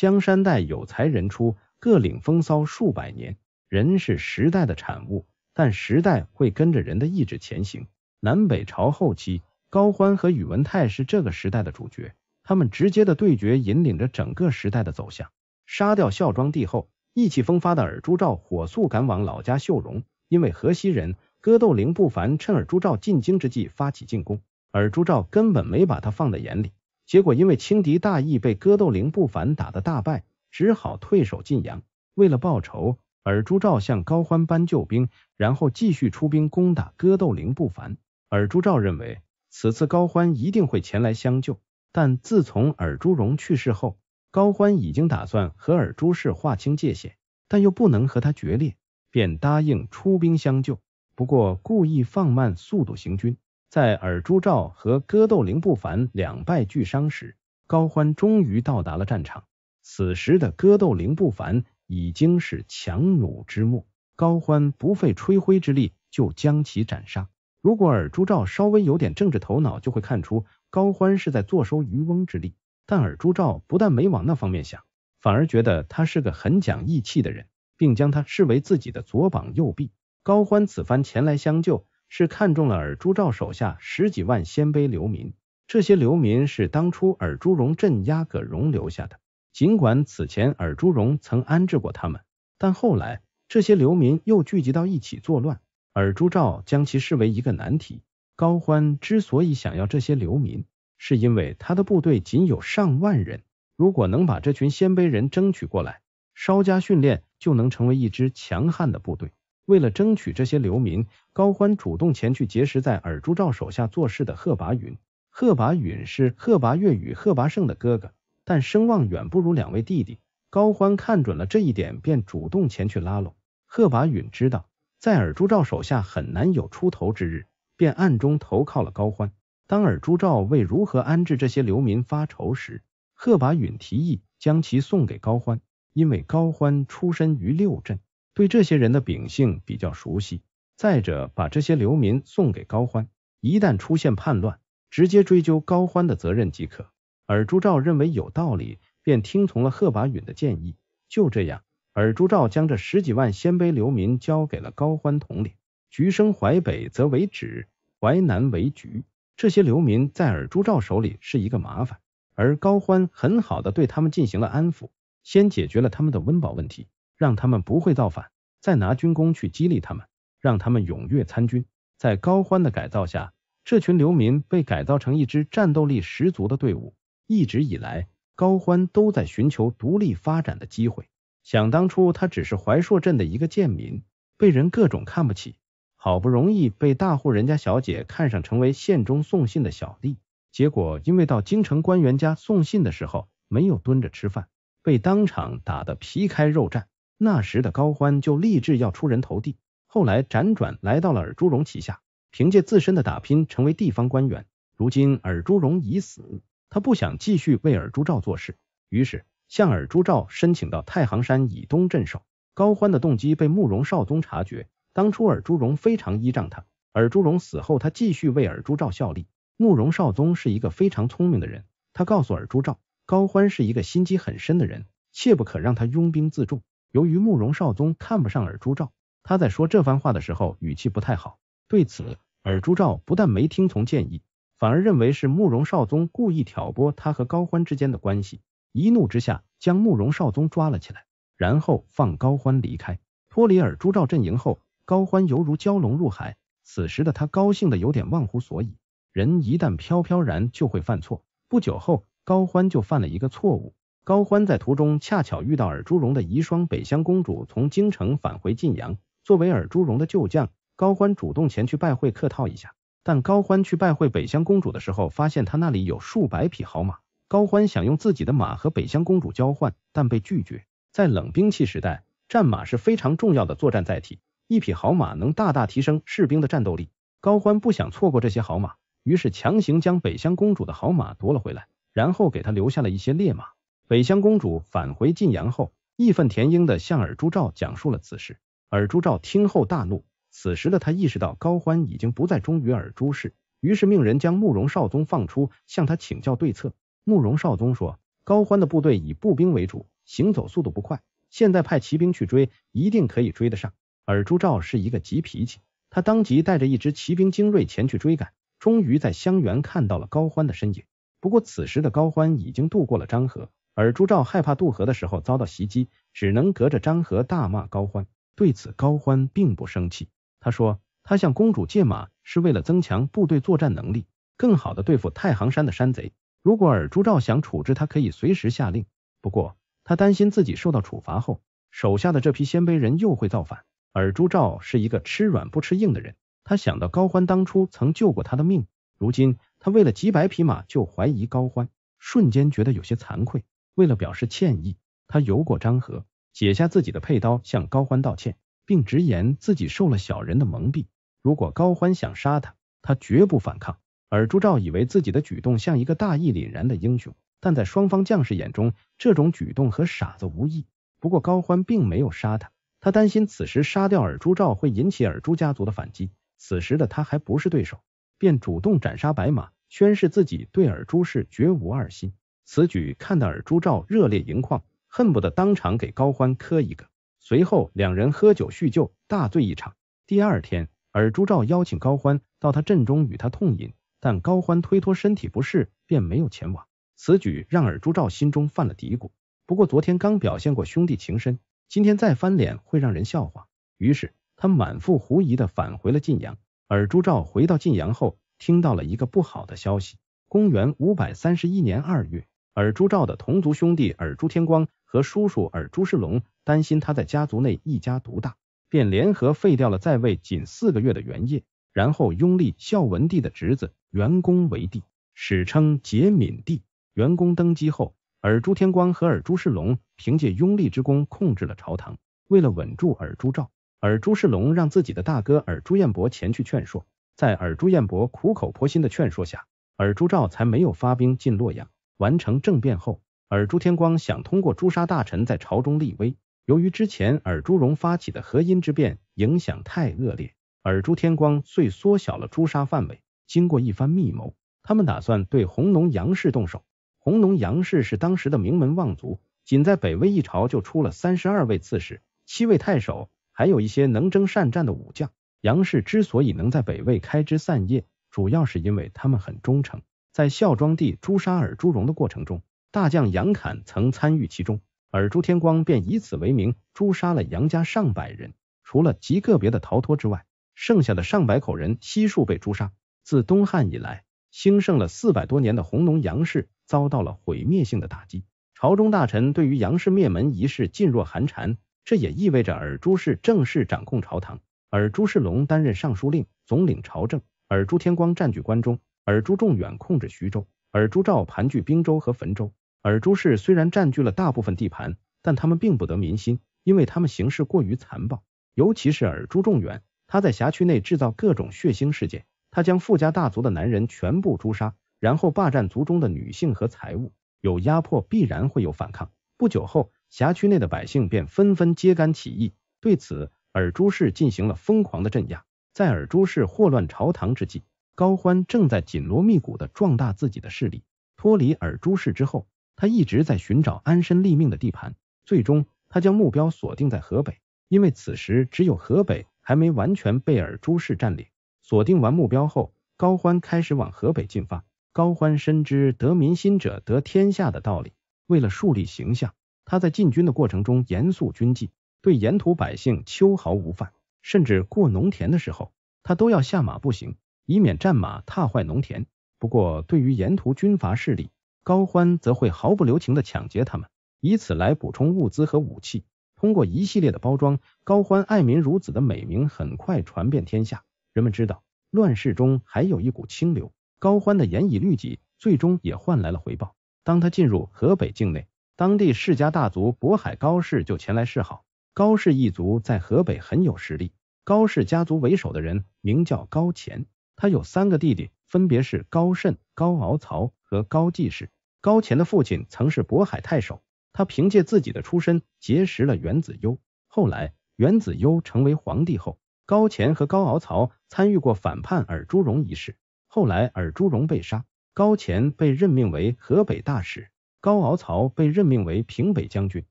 江山代有才人出，各领风骚数百年。人是时代的产物，但时代会跟着人的意志前行。南北朝后期，高欢和宇文泰是这个时代的主角，他们直接的对决引领着整个时代的走向。杀掉孝庄帝后，意气风发的尔朱兆火速赶往老家秀容，因为河西人戈斗灵不凡，趁尔朱兆进京之际发起进攻，尔朱兆根本没把他放在眼里。结果因为轻敌大意，被戈斗灵不凡打得大败，只好退守晋阳。为了报仇，尔朱兆向高欢搬救兵，然后继续出兵攻打戈斗灵不凡。尔朱兆认为此次高欢一定会前来相救，但自从尔朱荣去世后，高欢已经打算和尔朱氏划清界限，但又不能和他决裂，便答应出兵相救，不过故意放慢速度行军。在尔朱兆和割斗灵不凡两败俱伤时，高欢终于到达了战场。此时的割斗灵不凡已经是强弩之末，高欢不费吹灰之力就将其斩杀。如果尔朱兆稍微有点政治头脑，就会看出高欢是在坐收渔翁之利。但尔朱兆不但没往那方面想，反而觉得他是个很讲义气的人，并将他视为自己的左膀右臂。高欢此番前来相救。是看中了尔朱兆手下十几万鲜卑流民，这些流民是当初尔朱荣镇压葛荣留下的。尽管此前尔朱荣曾安置过他们，但后来这些流民又聚集到一起作乱，尔朱兆将其视为一个难题。高欢之所以想要这些流民，是因为他的部队仅有上万人，如果能把这群鲜卑人争取过来，稍加训练就能成为一支强悍的部队。为了争取这些流民，高欢主动前去结识在尔朱兆手下做事的贺拔允。贺拔允是贺拔岳与贺拔胜的哥哥，但声望远不如两位弟弟。高欢看准了这一点，便主动前去拉拢贺拔允。知道在尔朱兆手下很难有出头之日，便暗中投靠了高欢。当尔朱兆为如何安置这些流民发愁时，贺拔允提议将其送给高欢，因为高欢出身于六镇。对这些人的秉性比较熟悉，再者把这些流民送给高欢，一旦出现叛乱，直接追究高欢的责任即可。尔朱兆认为有道理，便听从了贺拔允的建议。就这样，尔朱兆将这十几万鲜卑流民交给了高欢统领。橘生淮北则为枳，淮南为橘。这些流民在尔朱兆手里是一个麻烦，而高欢很好的对他们进行了安抚，先解决了他们的温饱问题，让他们不会造反。再拿军功去激励他们，让他们踊跃参军。在高欢的改造下，这群流民被改造成一支战斗力十足的队伍。一直以来，高欢都在寻求独立发展的机会。想当初，他只是怀朔镇的一个贱民，被人各种看不起。好不容易被大户人家小姐看上，成为县中送信的小吏。结果因为到京城官员家送信的时候没有蹲着吃饭，被当场打得皮开肉绽。那时的高欢就立志要出人头地，后来辗转来到了尔朱荣旗下，凭借自身的打拼成为地方官员。如今尔朱荣已死，他不想继续为尔朱兆做事，于是向尔朱兆申请到太行山以东镇守。高欢的动机被慕容绍宗察觉，当初尔朱荣非常依仗他，尔朱荣死后他继续为尔朱兆效力。慕容绍宗是一个非常聪明的人，他告诉尔朱兆，高欢是一个心机很深的人，切不可让他拥兵自重。由于慕容少宗看不上尔朱兆，他在说这番话的时候语气不太好。对此，尔朱兆不但没听从建议，反而认为是慕容少宗故意挑拨他和高欢之间的关系。一怒之下，将慕容少宗抓了起来，然后放高欢离开，脱离尔朱兆阵营后，高欢犹如蛟龙入海。此时的他高兴的有点忘乎所以，人一旦飘飘然就会犯错。不久后，高欢就犯了一个错误。高欢在途中恰巧遇到尔朱荣的遗孀北乡公主从京城返回晋阳。作为尔朱荣的旧将，高欢主动前去拜会客套一下。但高欢去拜会北乡公主的时候，发现她那里有数百匹好马。高欢想用自己的马和北乡公主交换，但被拒绝。在冷兵器时代，战马是非常重要的作战载体，一匹好马能大大提升士兵的战斗力。高欢不想错过这些好马，于是强行将北乡公主的好马夺了回来，然后给他留下了一些劣马。北乡公主返回晋阳后，义愤填膺的向尔朱兆讲述了此事。尔朱兆听后大怒，此时的他意识到高欢已经不再忠于尔朱氏，于是命人将慕容绍宗放出，向他请教对策。慕容绍宗说：“高欢的部队以步兵为主，行走速度不快，现在派骑兵去追，一定可以追得上。”尔朱兆是一个急脾气，他当即带着一支骑兵精锐前去追赶，终于在襄垣看到了高欢的身影。不过，此时的高欢已经渡过了漳河。而朱兆害怕渡河的时候遭到袭击，只能隔着漳河大骂高欢。对此，高欢并不生气。他说：“他向公主借马是为了增强部队作战能力，更好的对付太行山的山贼。如果尔朱兆想处置他，可以随时下令。不过，他担心自己受到处罚后，手下的这批鲜卑人又会造反。尔朱兆是一个吃软不吃硬的人。他想到高欢当初曾救过他的命，如今他为了几百匹马就怀疑高欢，瞬间觉得有些惭愧。”为了表示歉意，他游过漳河，解下自己的佩刀向高欢道歉，并直言自己受了小人的蒙蔽。如果高欢想杀他，他绝不反抗。尔朱兆以为自己的举动像一个大义凛然的英雄，但在双方将士眼中，这种举动和傻子无异。不过高欢并没有杀他，他担心此时杀掉尔朱兆会引起尔朱家族的反击，此时的他还不是对手，便主动斩杀白马，宣誓自己对尔朱氏绝无二心。此举看得尔朱兆热泪盈眶，恨不得当场给高欢磕一个。随后两人喝酒叙旧，大醉一场。第二天，尔朱兆邀请高欢到他阵中与他痛饮，但高欢推脱身体不适，便没有前往。此举让尔朱兆心中犯了嘀咕。不过昨天刚表现过兄弟情深，今天再翻脸会让人笑话。于是他满腹狐疑的返回了晋阳。尔朱兆回到晋阳后，听到了一个不好的消息：公元五百三十一年二月。尔朱兆的同族兄弟尔朱天光和叔叔尔朱世隆担心他在家族内一家独大，便联合废掉了在位仅四个月的元业，然后拥立孝文帝的侄子元恭为帝，史称节敏帝。元恭登基后，尔朱天光和尔朱世隆凭借拥立之功控制了朝堂。为了稳住尔朱兆，尔朱世隆让自己的大哥尔朱彦伯前去劝说，在尔朱彦伯苦口婆心的劝说下，尔朱兆才没有发兵进洛阳。完成政变后，尔朱天光想通过诛杀大臣在朝中立威。由于之前尔朱荣发起的河阴之变影响太恶劣，尔朱天光遂缩小了诛杀范围。经过一番密谋，他们打算对红农杨氏动手。红农杨氏是当时的名门望族，仅在北魏一朝就出了三十二位刺史、七位太守，还有一些能征善战的武将。杨氏之所以能在北魏开枝散叶，主要是因为他们很忠诚。在孝庄帝诛杀尔朱荣的过程中，大将杨侃曾参与其中，尔朱天光便以此为名诛杀了杨家上百人，除了极个别的逃脱之外，剩下的上百口人悉数被诛杀。自东汉以来兴盛了四百多年的弘农杨氏遭到了毁灭性的打击，朝中大臣对于杨氏灭门一事噤若寒蝉，这也意味着尔朱氏正式掌控朝堂，而朱世龙担任尚书令，总领朝政，而朱天光占据关中。而朱仲远控制徐州，而朱兆盘踞滨州和汾州。而朱氏虽然占据了大部分地盘，但他们并不得民心，因为他们行事过于残暴。尤其是尔朱仲远，他在辖区内制造各种血腥事件，他将富家大族的男人全部诛杀，然后霸占族中的女性和财物。有压迫必然会有反抗，不久后，辖区内的百姓便纷纷揭竿起义。对此，尔朱氏进行了疯狂的镇压。在尔朱氏祸乱朝堂之际，高欢正在紧锣密鼓的壮大自己的势力。脱离尔朱氏之后，他一直在寻找安身立命的地盘。最终，他将目标锁定在河北，因为此时只有河北还没完全被尔朱氏占领。锁定完目标后，高欢开始往河北进发。高欢深知得民心者得天下的道理，为了树立形象，他在进军的过程中严肃军纪，对沿途百姓秋毫无犯，甚至过农田的时候，他都要下马步行。以免战马踏坏农田。不过，对于沿途军阀势力，高欢则会毫不留情的抢劫他们，以此来补充物资和武器。通过一系列的包装，高欢爱民如子的美名很快传遍天下。人们知道，乱世中还有一股清流。高欢的严以律己，最终也换来了回报。当他进入河北境内，当地世家大族渤海高氏就前来示好。高氏一族在河北很有实力，高氏家族为首的人名叫高乾。他有三个弟弟，分别是高慎、高敖曹和高济氏。高乾的父亲曾是渤海太守，他凭借自己的出身结识了袁子攸。后来，袁子攸成为皇帝后，高乾和高敖曹参与过反叛尔朱荣一事。后来，尔朱荣被杀，高乾被任命为河北大使，高敖曹被任命为平北将军。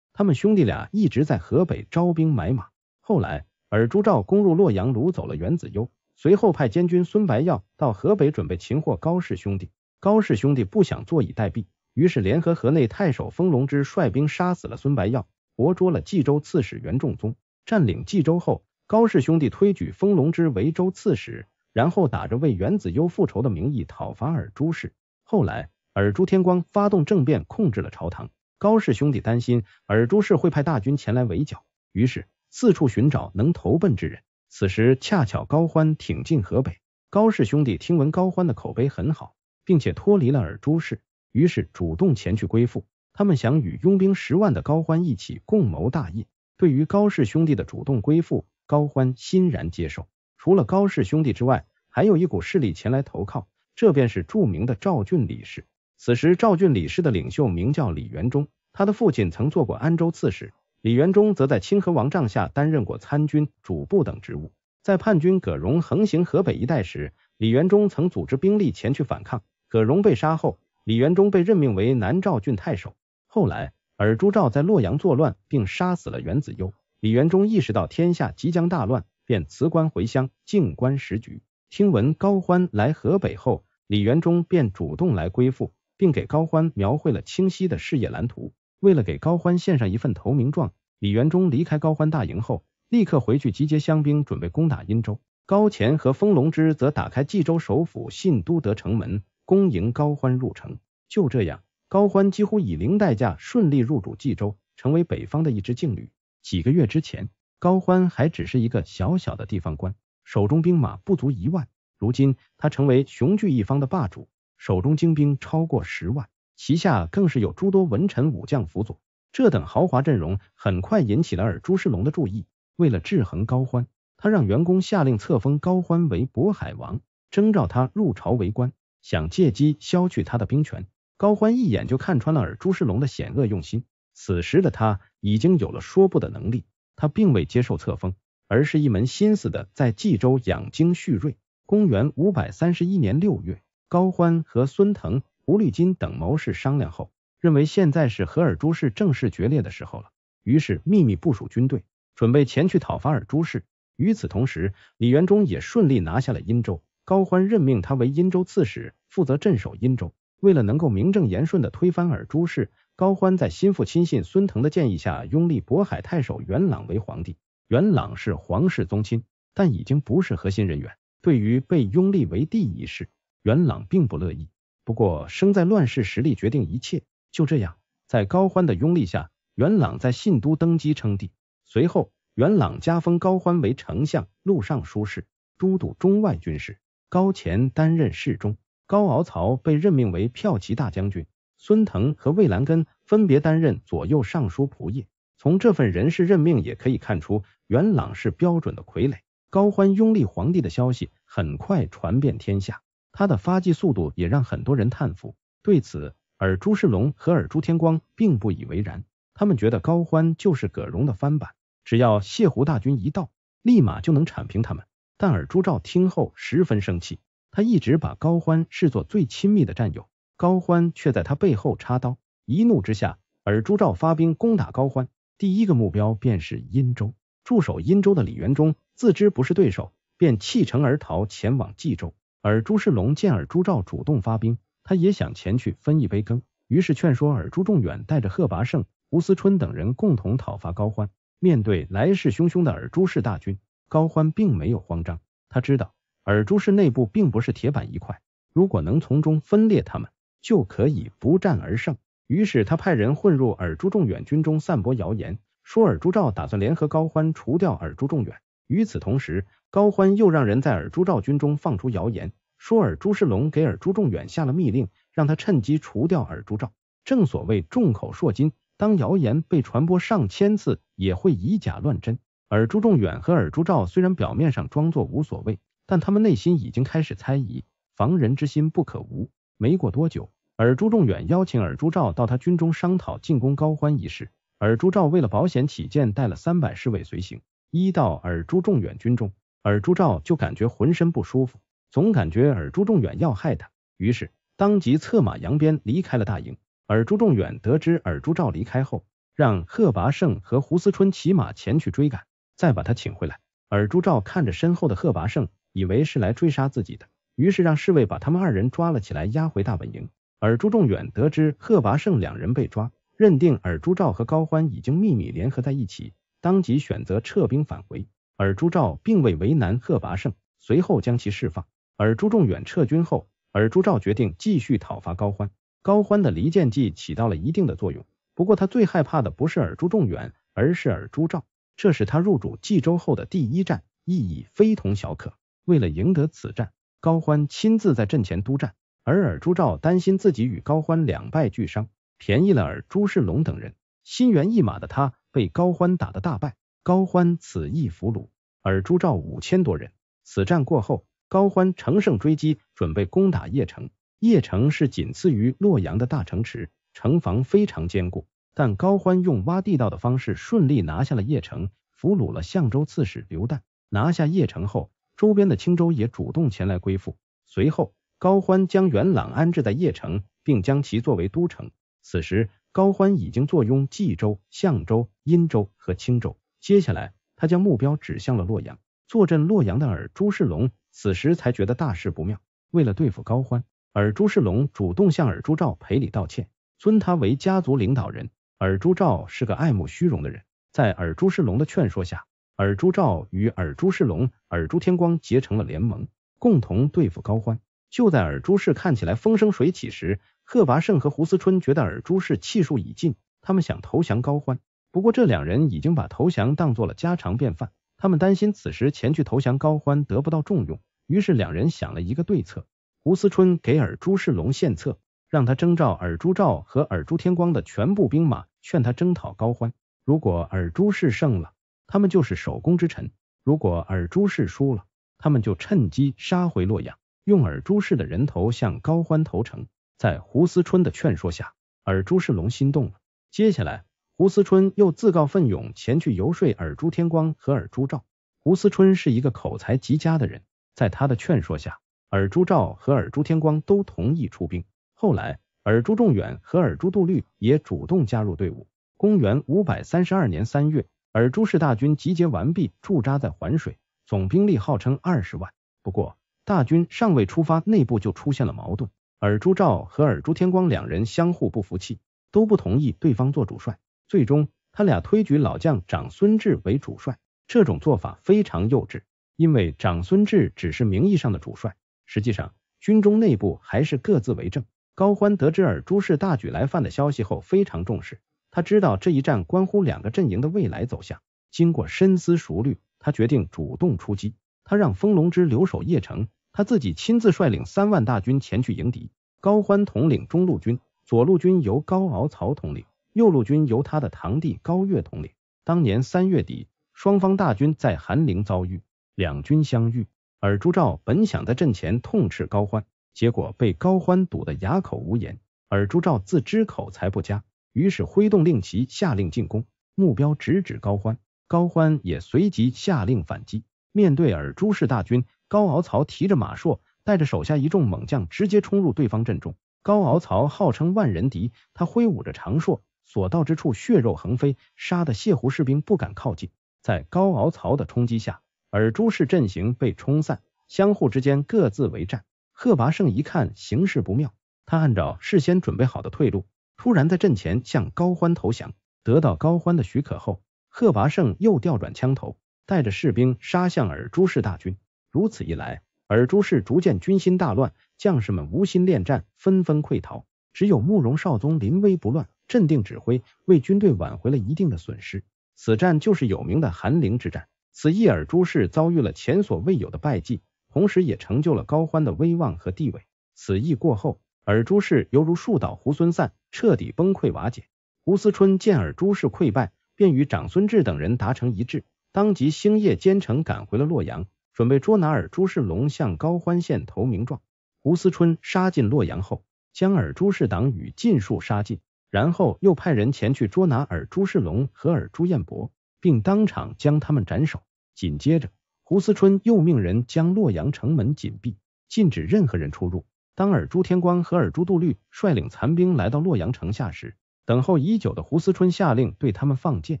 他们兄弟俩一直在河北招兵买马。后来，尔朱兆攻入洛阳，掳走了袁子攸。随后派监军孙白耀到河北准备擒获高氏兄弟，高氏兄弟不想坐以待毙，于是联合河内太守丰隆之率兵杀死了孙白耀，活捉了冀州刺史袁仲宗。占领冀州后，高氏兄弟推举丰隆之为州刺史，然后打着为袁子优复仇的名义讨伐尔朱氏。后来，尔朱天光发动政变，控制了朝堂，高氏兄弟担心尔朱氏会派大军前来围剿，于是四处寻找能投奔之人。此时恰巧高欢挺进河北，高氏兄弟听闻高欢的口碑很好，并且脱离了尔朱氏，于是主动前去归附。他们想与拥兵十万的高欢一起共谋大业。对于高氏兄弟的主动归附，高欢欣然接受。除了高氏兄弟之外，还有一股势力前来投靠，这便是著名的赵俊李氏。此时赵俊李氏的领袖名叫李元忠，他的父亲曾做过安州刺史。李元忠则在清河王帐下担任过参军、主簿等职务。在叛军葛荣横行河北一带时，李元忠曾组织兵力前去反抗。葛荣被杀后，李元忠被任命为南诏郡太守。后来，尔朱兆在洛阳作乱，并杀死了元子攸。李元忠意识到天下即将大乱，便辞官回乡，静观时局。听闻高欢来河北后，李元忠便主动来归附，并给高欢描绘了清晰的事业蓝图。为了给高欢献上一份投名状，李元忠离开高欢大营后，立刻回去集结乡兵，准备攻打殷州。高乾和丰隆之则打开冀州首府信都德城门，恭迎高欢入城。就这样，高欢几乎以零代价顺利入主冀州，成为北方的一支劲旅。几个月之前，高欢还只是一个小小的地方官，手中兵马不足一万。如今，他成为雄踞一方的霸主，手中精兵超过十万。旗下更是有诸多文臣武将辅佐，这等豪华阵容很快引起了尔朱世龙的注意。为了制衡高欢，他让员工下令册封高欢为渤海王，征召他入朝为官，想借机削去他的兵权。高欢一眼就看穿了尔朱世龙的险恶用心。此时的他已经有了说不的能力，他并未接受册封，而是一门心思的在冀州养精蓄锐。公元五百三十一年六月，高欢和孙腾。吴立金等谋士商量后，认为现在是和尔朱氏正式决裂的时候了，于是秘密部署军队，准备前去讨伐尔朱氏。与此同时，李元忠也顺利拿下了殷州，高欢任命他为殷州刺史，负责镇守殷州。为了能够名正言顺的推翻尔朱氏，高欢在心腹亲信孙腾的建议下，拥立渤海太守元朗为皇帝。元朗是皇室宗亲，但已经不是核心人员，对于被拥立为帝一事，元朗并不乐意。不过，生在乱世，实力决定一切。就这样，在高欢的拥立下，元朗在信都登基称帝。随后，元朗加封高欢为丞相、录尚书事、都督中外军事。高乾担任侍中，高敖曹被任命为骠骑大将军。孙腾和魏兰根分别担任左右尚书仆射。从这份人事任命也可以看出，元朗是标准的傀儡。高欢拥立皇帝的消息很快传遍天下。他的发迹速度也让很多人叹服，对此，尔朱世隆和尔朱天光并不以为然，他们觉得高欢就是葛荣的翻版，只要谢胡大军一到，立马就能铲平他们。但尔朱兆听后十分生气，他一直把高欢视作最亲密的战友，高欢却在他背后插刀，一怒之下，尔朱兆发兵攻打高欢，第一个目标便是殷州。驻守殷州的李元忠自知不是对手，便弃城而逃，前往冀州。而朱世龙见尔朱兆主动发兵，他也想前去分一杯羹，于是劝说尔朱仲远带着贺拔胜、吴思春等人共同讨伐高欢。面对来势汹汹的尔朱氏大军，高欢并没有慌张，他知道尔朱氏内部并不是铁板一块，如果能从中分裂他们，就可以不战而胜。于是他派人混入尔朱仲远军中，散播谣言，说尔朱兆打算联合高欢除掉尔朱仲远。与此同时，高欢又让人在尔朱兆军中放出谣言，说尔朱世龙给尔朱仲远下了密令，让他趁机除掉尔朱兆。正所谓众口铄金，当谣言被传播上千次，也会以假乱真。尔朱仲远和尔朱兆虽然表面上装作无所谓，但他们内心已经开始猜疑，防人之心不可无。没过多久，尔朱仲远邀请尔朱兆到他军中商讨进攻高欢一事。尔朱兆为了保险起见，带了三百侍卫随行。一到尔朱仲远军中，尔朱兆就感觉浑身不舒服，总感觉尔朱仲远要害他，于是当即策马扬鞭离开了大营。尔朱仲远得知尔朱兆离开后，让贺拔胜和胡思春骑马前去追赶，再把他请回来。尔朱兆看着身后的贺拔胜，以为是来追杀自己的，于是让侍卫把他们二人抓了起来，押回大本营。尔朱仲远得知贺拔胜两人被抓，认定尔朱兆和高欢已经秘密联合在一起。当即选择撤兵返回，而朱兆并未为难贺拔胜，随后将其释放。而朱仲远撤军后，尔朱兆决定继续讨伐高欢。高欢的离间计起到了一定的作用，不过他最害怕的不是尔朱仲远，而是尔朱兆。这是他入主冀州后的第一战，意义非同小可。为了赢得此战，高欢亲自在阵前督战，而尔朱兆担心自己与高欢两败俱伤，便宜了尔朱世龙等人，心猿意马的他。被高欢打得大败，高欢此役俘虏，而朱赵五千多人。此战过后，高欢乘胜追击，准备攻打邺城。邺城是仅次于洛阳的大城池，城防非常坚固，但高欢用挖地道的方式顺利拿下了邺城，俘虏了相州刺史刘旦。拿下邺城后，周边的青州也主动前来归附。随后，高欢将元朗安置在邺城，并将其作为都城。此时。高欢已经坐拥冀州、象州、殷州和青州，接下来他将目标指向了洛阳。坐镇洛阳的尔朱世龙此时才觉得大事不妙，为了对付高欢，尔朱世龙主动向尔朱兆赔礼道歉，尊他为家族领导人。尔朱兆是个爱慕虚荣的人，在尔朱世龙的劝说下，尔朱兆与尔朱世龙、尔朱天光结成了联盟，共同对付高欢。就在尔朱氏看起来风生水起时，贺拔胜和胡思春觉得尔朱氏气数已尽，他们想投降高欢。不过，这两人已经把投降当做了家常便饭。他们担心此时前去投降高欢得不到重用，于是两人想了一个对策。胡思春给尔朱世隆献策，让他征召尔朱兆和尔朱天光的全部兵马，劝他征讨高欢。如果尔朱氏胜了，他们就是守功之臣；如果尔朱氏输了，他们就趁机杀回洛阳，用尔朱氏的人头向高欢投诚。在胡思春的劝说下，尔朱世隆心动了。接下来，胡思春又自告奋勇前去游说尔朱天光和尔朱兆。胡思春是一个口才极佳的人，在他的劝说下，尔朱兆和尔朱天光都同意出兵。后来，尔朱仲远和尔朱度律也主动加入队伍。公元五百三十二年三月，尔朱氏大军集结完毕，驻扎在环水，总兵力号称二十万。不过，大军尚未出发，内部就出现了矛盾。尔朱兆和尔朱天光两人相互不服气，都不同意对方做主帅。最终，他俩推举老将长孙志为主帅。这种做法非常幼稚，因为长孙志只是名义上的主帅，实际上军中内部还是各自为政。高欢得知尔朱氏大举来犯的消息后，非常重视。他知道这一战关乎两个阵营的未来走向。经过深思熟虑，他决定主动出击。他让丰龙之留守邺城。他自己亲自率领三万大军前去迎敌，高欢统领中路军，左路军由高敖曹统领，右路军由他的堂弟高岳统领。当年三月底，双方大军在韩陵遭遇，两军相遇。尔朱兆本想在阵前痛斥高欢，结果被高欢堵得哑口无言。尔朱兆自知口才不佳，于是挥动令旗下令进攻，目标直指高欢。高欢也随即下令反击，面对尔朱氏大军。高敖曹提着马槊，带着手下一众猛将，直接冲入对方阵中。高敖曹号称万人敌，他挥舞着长槊，所到之处血肉横飞，杀的谢狐士兵不敢靠近。在高敖曹的冲击下，尔朱氏阵型被冲散，相互之间各自为战。贺拔胜一看形势不妙，他按照事先准备好的退路，突然在阵前向高欢投降。得到高欢的许可后，贺拔胜又调转枪头，带着士兵杀向尔朱氏大军。如此一来，尔朱氏逐渐军心大乱，将士们无心恋战，纷纷溃逃。只有慕容绍宗临危不乱，镇定指挥，为军队挽回了一定的损失。此战就是有名的寒陵之战。此役尔朱氏遭遇了前所未有的败绩，同时也成就了高欢的威望和地位。此役过后，尔朱氏犹如树倒猢狲散，彻底崩溃瓦解。胡思春见尔朱氏溃败，便与长孙志等人达成一致，当即星夜兼程赶回了洛阳。准备捉拿尔朱世龙，向高欢献投名状。胡思春杀进洛阳后，将尔朱氏党羽尽数杀尽，然后又派人前去捉拿尔朱世龙和尔朱彦伯，并当场将他们斩首。紧接着，胡思春又命人将洛阳城门紧闭，禁止任何人出入。当尔朱天光和尔朱度律率领残兵来到洛阳城下时，等候已久的胡思春下令对他们放箭。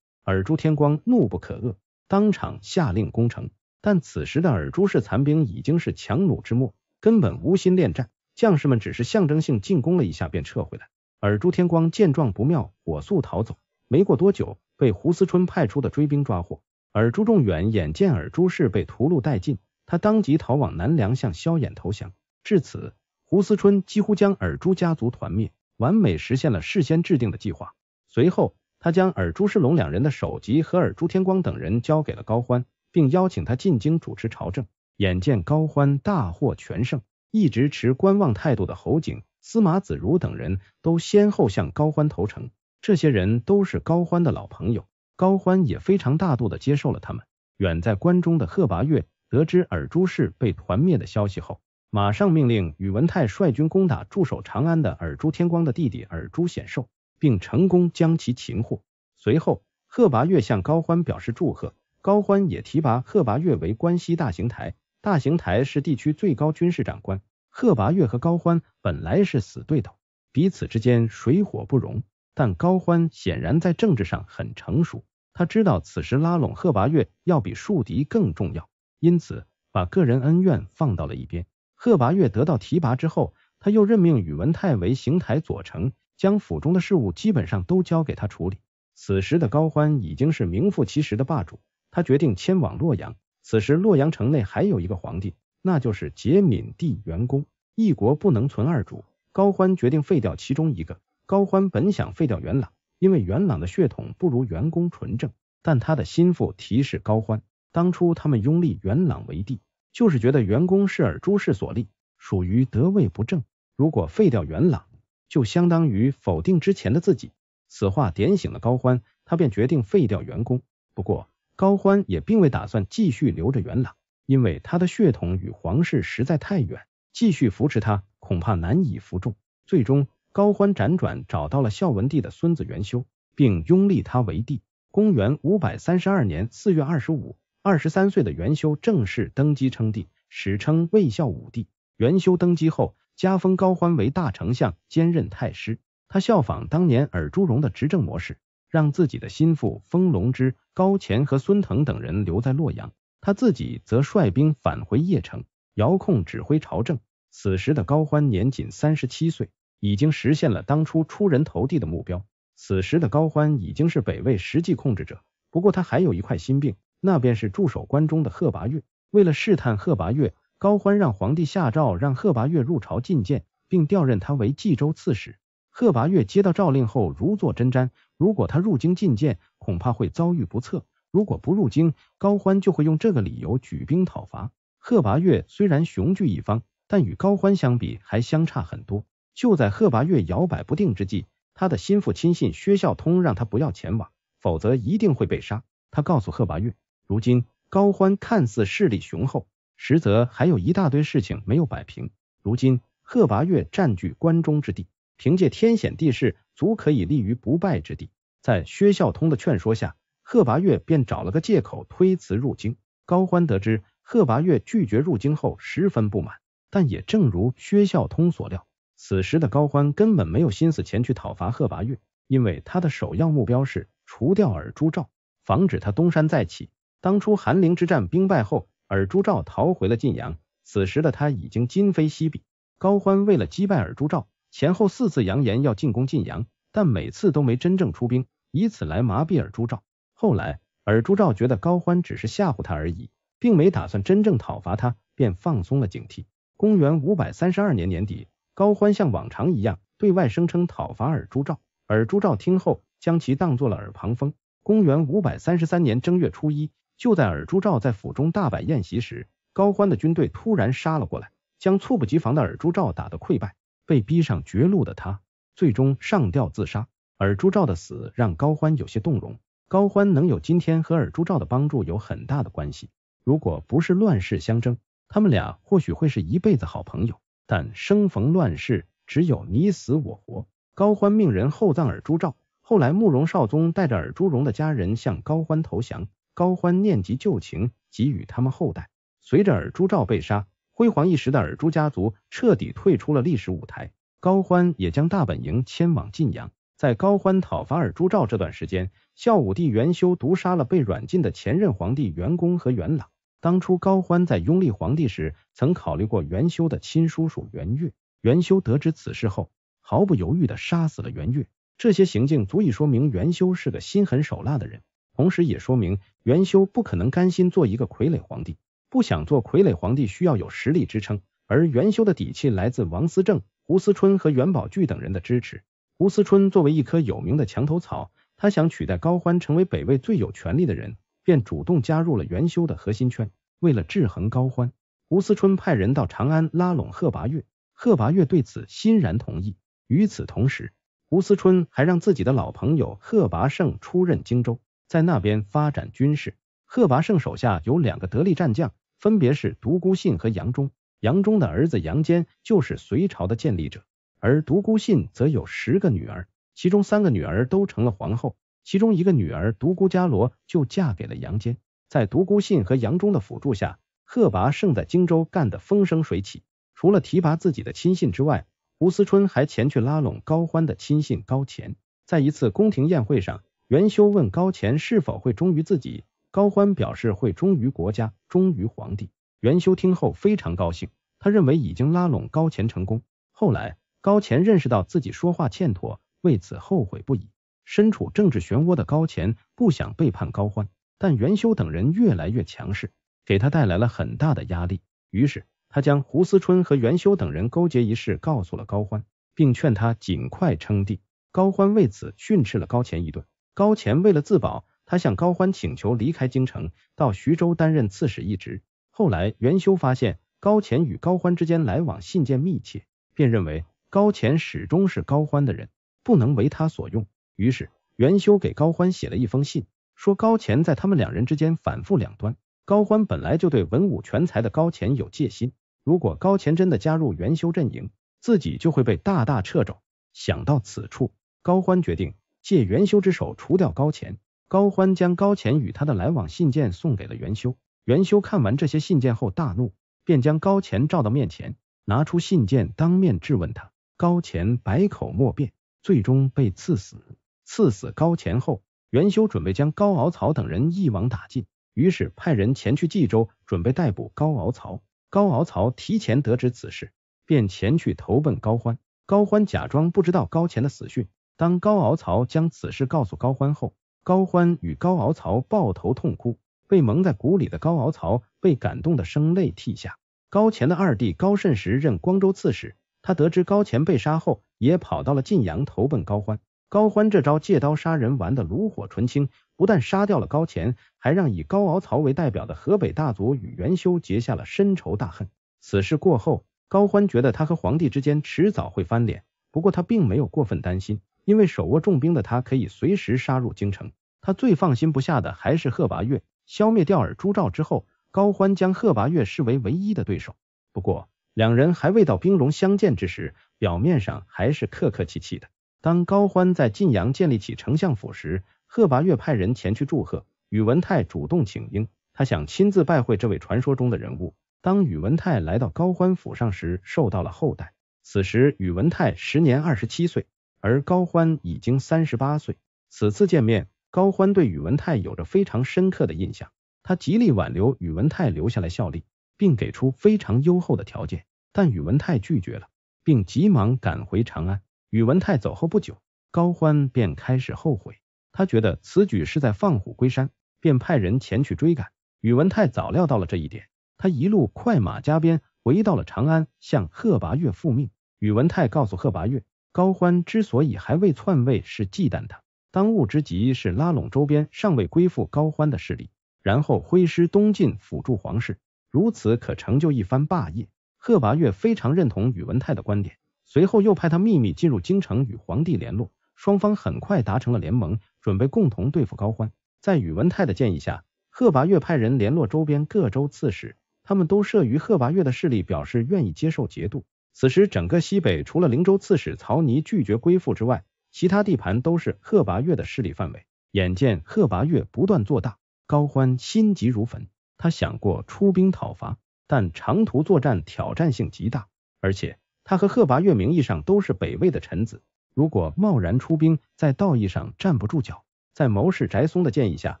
尔朱天光怒不可遏，当场下令攻城。但此时的尔朱氏残兵已经是强弩之末，根本无心恋战。将士们只是象征性进攻了一下，便撤回来。尔朱天光见状不妙，火速逃走。没过多久，被胡思春派出的追兵抓获。尔朱仲远眼见尔朱氏被屠戮殆尽，他当即逃往南梁，向萧衍投降。至此，胡思春几乎将尔朱家族团灭，完美实现了事先制定的计划。随后，他将尔朱世龙两人的首级和尔朱天光等人交给了高欢。并邀请他进京主持朝政。眼见高欢大获全胜，一直持观望态度的侯景、司马子如等人都先后向高欢投诚。这些人都是高欢的老朋友，高欢也非常大度的接受了他们。远在关中的贺拔岳得知尔朱氏被团灭的消息后，马上命令宇文泰率军攻打驻守长安的尔朱天光的弟弟尔朱显寿，并成功将其擒获。随后，贺拔岳向高欢表示祝贺。高欢也提拔贺拔岳为关西大行台，大行台是地区最高军事长官。贺拔岳和高欢本来是死对头，彼此之间水火不容。但高欢显然在政治上很成熟，他知道此时拉拢贺拔岳要比树敌更重要，因此把个人恩怨放到了一边。贺拔岳得到提拔之后，他又任命宇文泰为行台左丞，将府中的事务基本上都交给他处理。此时的高欢已经是名副其实的霸主。他决定迁往洛阳。此时，洛阳城内还有一个皇帝，那就是节闵帝元恭。一国不能存二主，高欢决定废掉其中一个。高欢本想废掉元朗，因为元朗的血统不如元恭纯正。但他的心腹提示高欢，当初他们拥立元朗为帝，就是觉得元恭是尔朱氏所立，属于德位不正。如果废掉元朗，就相当于否定之前的自己。此话点醒了高欢，他便决定废掉元恭。不过，高欢也并未打算继续留着元朗，因为他的血统与皇室实在太远，继续扶持他恐怕难以服众。最终，高欢辗转找到了孝文帝的孙子元修，并拥立他为帝。公元五百三十二年四月二十五，二十三岁的元修正式登基称帝，史称魏孝武帝。元修登基后，加封高欢为大丞相，兼任太师。他效仿当年尔朱荣的执政模式。让自己的心腹封龙之、高乾和孙腾等人留在洛阳，他自己则率兵返回邺城，遥控指挥朝政。此时的高欢年仅三十七岁，已经实现了当初出人头地的目标。此时的高欢已经是北魏实际控制者。不过他还有一块心病，那便是驻守关中的贺拔岳。为了试探贺拔岳，高欢让皇帝下诏让贺拔岳入朝觐见，并调任他为冀州刺史。贺拔岳接到诏令后，如坐针毡。如果他入京觐见，恐怕会遭遇不测；如果不入京，高欢就会用这个理由举兵讨伐。贺拔岳虽然雄踞一方，但与高欢相比还相差很多。就在贺拔岳摇摆不定之际，他的心腹亲信薛孝通让他不要前往，否则一定会被杀。他告诉贺拔岳，如今高欢看似势力雄厚，实则还有一大堆事情没有摆平。如今贺拔岳占据关中之地，凭借天险地势，足可以立于不败之地。在薛孝通的劝说下，贺拔岳便找了个借口推辞入京。高欢得知贺拔岳拒绝入京后，十分不满。但也正如薛孝通所料，此时的高欢根本没有心思前去讨伐贺拔岳，因为他的首要目标是除掉尔朱兆，防止他东山再起。当初韩陵之战兵败后，尔朱兆逃回了晋阳，此时的他已经今非昔比。高欢为了击败尔朱兆，前后四次扬言要进攻晋阳。但每次都没真正出兵，以此来麻痹尔朱兆。后来，尔朱兆觉得高欢只是吓唬他而已，并没打算真正讨伐他，便放松了警惕。公元五百三十二年年底，高欢像往常一样对外声称讨伐尔朱兆，尔朱兆听后将其当做了耳旁风。公元五百三十三年正月初一，就在尔朱兆在府中大摆宴席时，高欢的军队突然杀了过来，将猝不及防的尔朱兆打得溃败。被逼上绝路的他。最终上吊自杀，尔朱兆的死让高欢有些动容。高欢能有今天，和尔朱兆的帮助有很大的关系。如果不是乱世相争，他们俩或许会是一辈子好朋友。但生逢乱世，只有你死我活。高欢命人厚葬尔朱兆。后来，慕容绍宗带着尔朱荣的家人向高欢投降，高欢念及旧情，给予他们厚待。随着尔朱兆被杀，辉煌一时的尔朱家族彻底退出了历史舞台。高欢也将大本营迁往晋阳。在高欢讨伐尔朱兆这段时间，孝武帝元修毒杀了被软禁的前任皇帝元恭和元朗。当初高欢在拥立皇帝时，曾考虑过元修的亲叔叔元悦。元修得知此事后，毫不犹豫的杀死了元悦。这些行径足以说明元修是个心狠手辣的人，同时也说明元修不可能甘心做一个傀儡皇帝。不想做傀儡皇帝，需要有实力支撑，而元修的底气来自王思政。胡思春和元宝炬等人的支持。胡思春作为一棵有名的墙头草，他想取代高欢成为北魏最有权力的人，便主动加入了元修的核心圈。为了制衡高欢，胡思春派人到长安拉拢贺拔岳，贺拔岳对此欣然同意。与此同时，胡思春还让自己的老朋友贺拔胜出任荆州，在那边发展军事。贺拔胜手下有两个得力战将，分别是独孤信和杨忠。杨忠的儿子杨坚就是隋朝的建立者，而独孤信则有十个女儿，其中三个女儿都成了皇后，其中一个女儿独孤伽罗就嫁给了杨坚。在独孤信和杨忠的辅助下，贺拔胜在荆州干得风生水起。除了提拔自己的亲信之外，吴思春还前去拉拢高欢的亲信高乾。在一次宫廷宴会上，元修问高乾是否会忠于自己，高欢表示会忠于国家，忠于皇帝。元修听后非常高兴，他认为已经拉拢高潜成功。后来高潜认识到自己说话欠妥，为此后悔不已。身处政治漩涡的高潜不想背叛高欢，但元修等人越来越强势，给他带来了很大的压力。于是他将胡思春和元修等人勾结一事告诉了高欢，并劝他尽快称帝。高欢为此训斥了高潜一顿。高潜为了自保，他向高欢请求离开京城，到徐州担任刺史一职。后来，元修发现高乾与高欢之间来往信件密切，便认为高乾始终是高欢的人，不能为他所用。于是，元修给高欢写了一封信，说高乾在他们两人之间反复两端。高欢本来就对文武全才的高乾有戒心，如果高乾真的加入元修阵营，自己就会被大大掣肘。想到此处，高欢决定借元修之手除掉高乾。高欢将高乾与他的来往信件送给了元修。元修看完这些信件后大怒，便将高乾召到面前，拿出信件当面质问他。高乾百口莫辩，最终被赐死。赐死高乾后，元修准备将高敖曹等人一网打尽，于是派人前去冀州，准备逮捕高敖曹。高敖曹提前得知此事，便前去投奔高欢。高欢假装不知道高乾的死讯。当高敖曹将此事告诉高欢后，高欢与高敖曹抱头痛哭。被蒙在鼓里的高敖曹被感动的声泪涕下。高乾的二弟高慎时任光州刺史，他得知高乾被杀后，也跑到了晋阳投奔高欢。高欢这招借刀杀人玩得炉火纯青，不但杀掉了高乾，还让以高敖曹为代表的河北大族与元修结下了深仇大恨。此事过后，高欢觉得他和皇帝之间迟早会翻脸，不过他并没有过分担心，因为手握重兵的他可以随时杀入京城。他最放心不下的还是贺拔岳。消灭掉尔朱兆之后，高欢将贺拔岳视为唯一的对手。不过，两人还未到兵戎相见之时，表面上还是客客气气的。当高欢在晋阳建立起丞相府时，贺拔岳派人前去祝贺。宇文泰主动请缨，他想亲自拜会这位传说中的人物。当宇文泰来到高欢府上时，受到了厚待。此时，宇文泰时年二十七岁，而高欢已经三十八岁。此次见面。高欢对宇文泰有着非常深刻的印象，他极力挽留宇文泰留下来效力，并给出非常优厚的条件，但宇文泰拒绝了，并急忙赶回长安。宇文泰走后不久，高欢便开始后悔，他觉得此举是在放虎归山，便派人前去追赶。宇文泰早料到了这一点，他一路快马加鞭回到了长安，向贺拔岳复命。宇文泰告诉贺拔岳，高欢之所以还未篡位，是忌惮他。当务之急是拉拢周边尚未归附高欢的势力，然后挥师东进，辅助皇室，如此可成就一番霸业。贺拔岳非常认同宇文泰的观点，随后又派他秘密进入京城与皇帝联络，双方很快达成了联盟，准备共同对付高欢。在宇文泰的建议下，贺拔岳派人联络周边各州刺史，他们都慑于贺拔岳的势力，表示愿意接受节度。此时，整个西北除了灵州刺史曹尼拒绝归附之外，其他地盘都是贺拔岳的势力范围，眼见贺拔岳不断做大，高欢心急如焚。他想过出兵讨伐，但长途作战挑战性极大，而且他和贺拔岳名义上都是北魏的臣子，如果贸然出兵，在道义上站不住脚。在谋士翟嵩的建议下，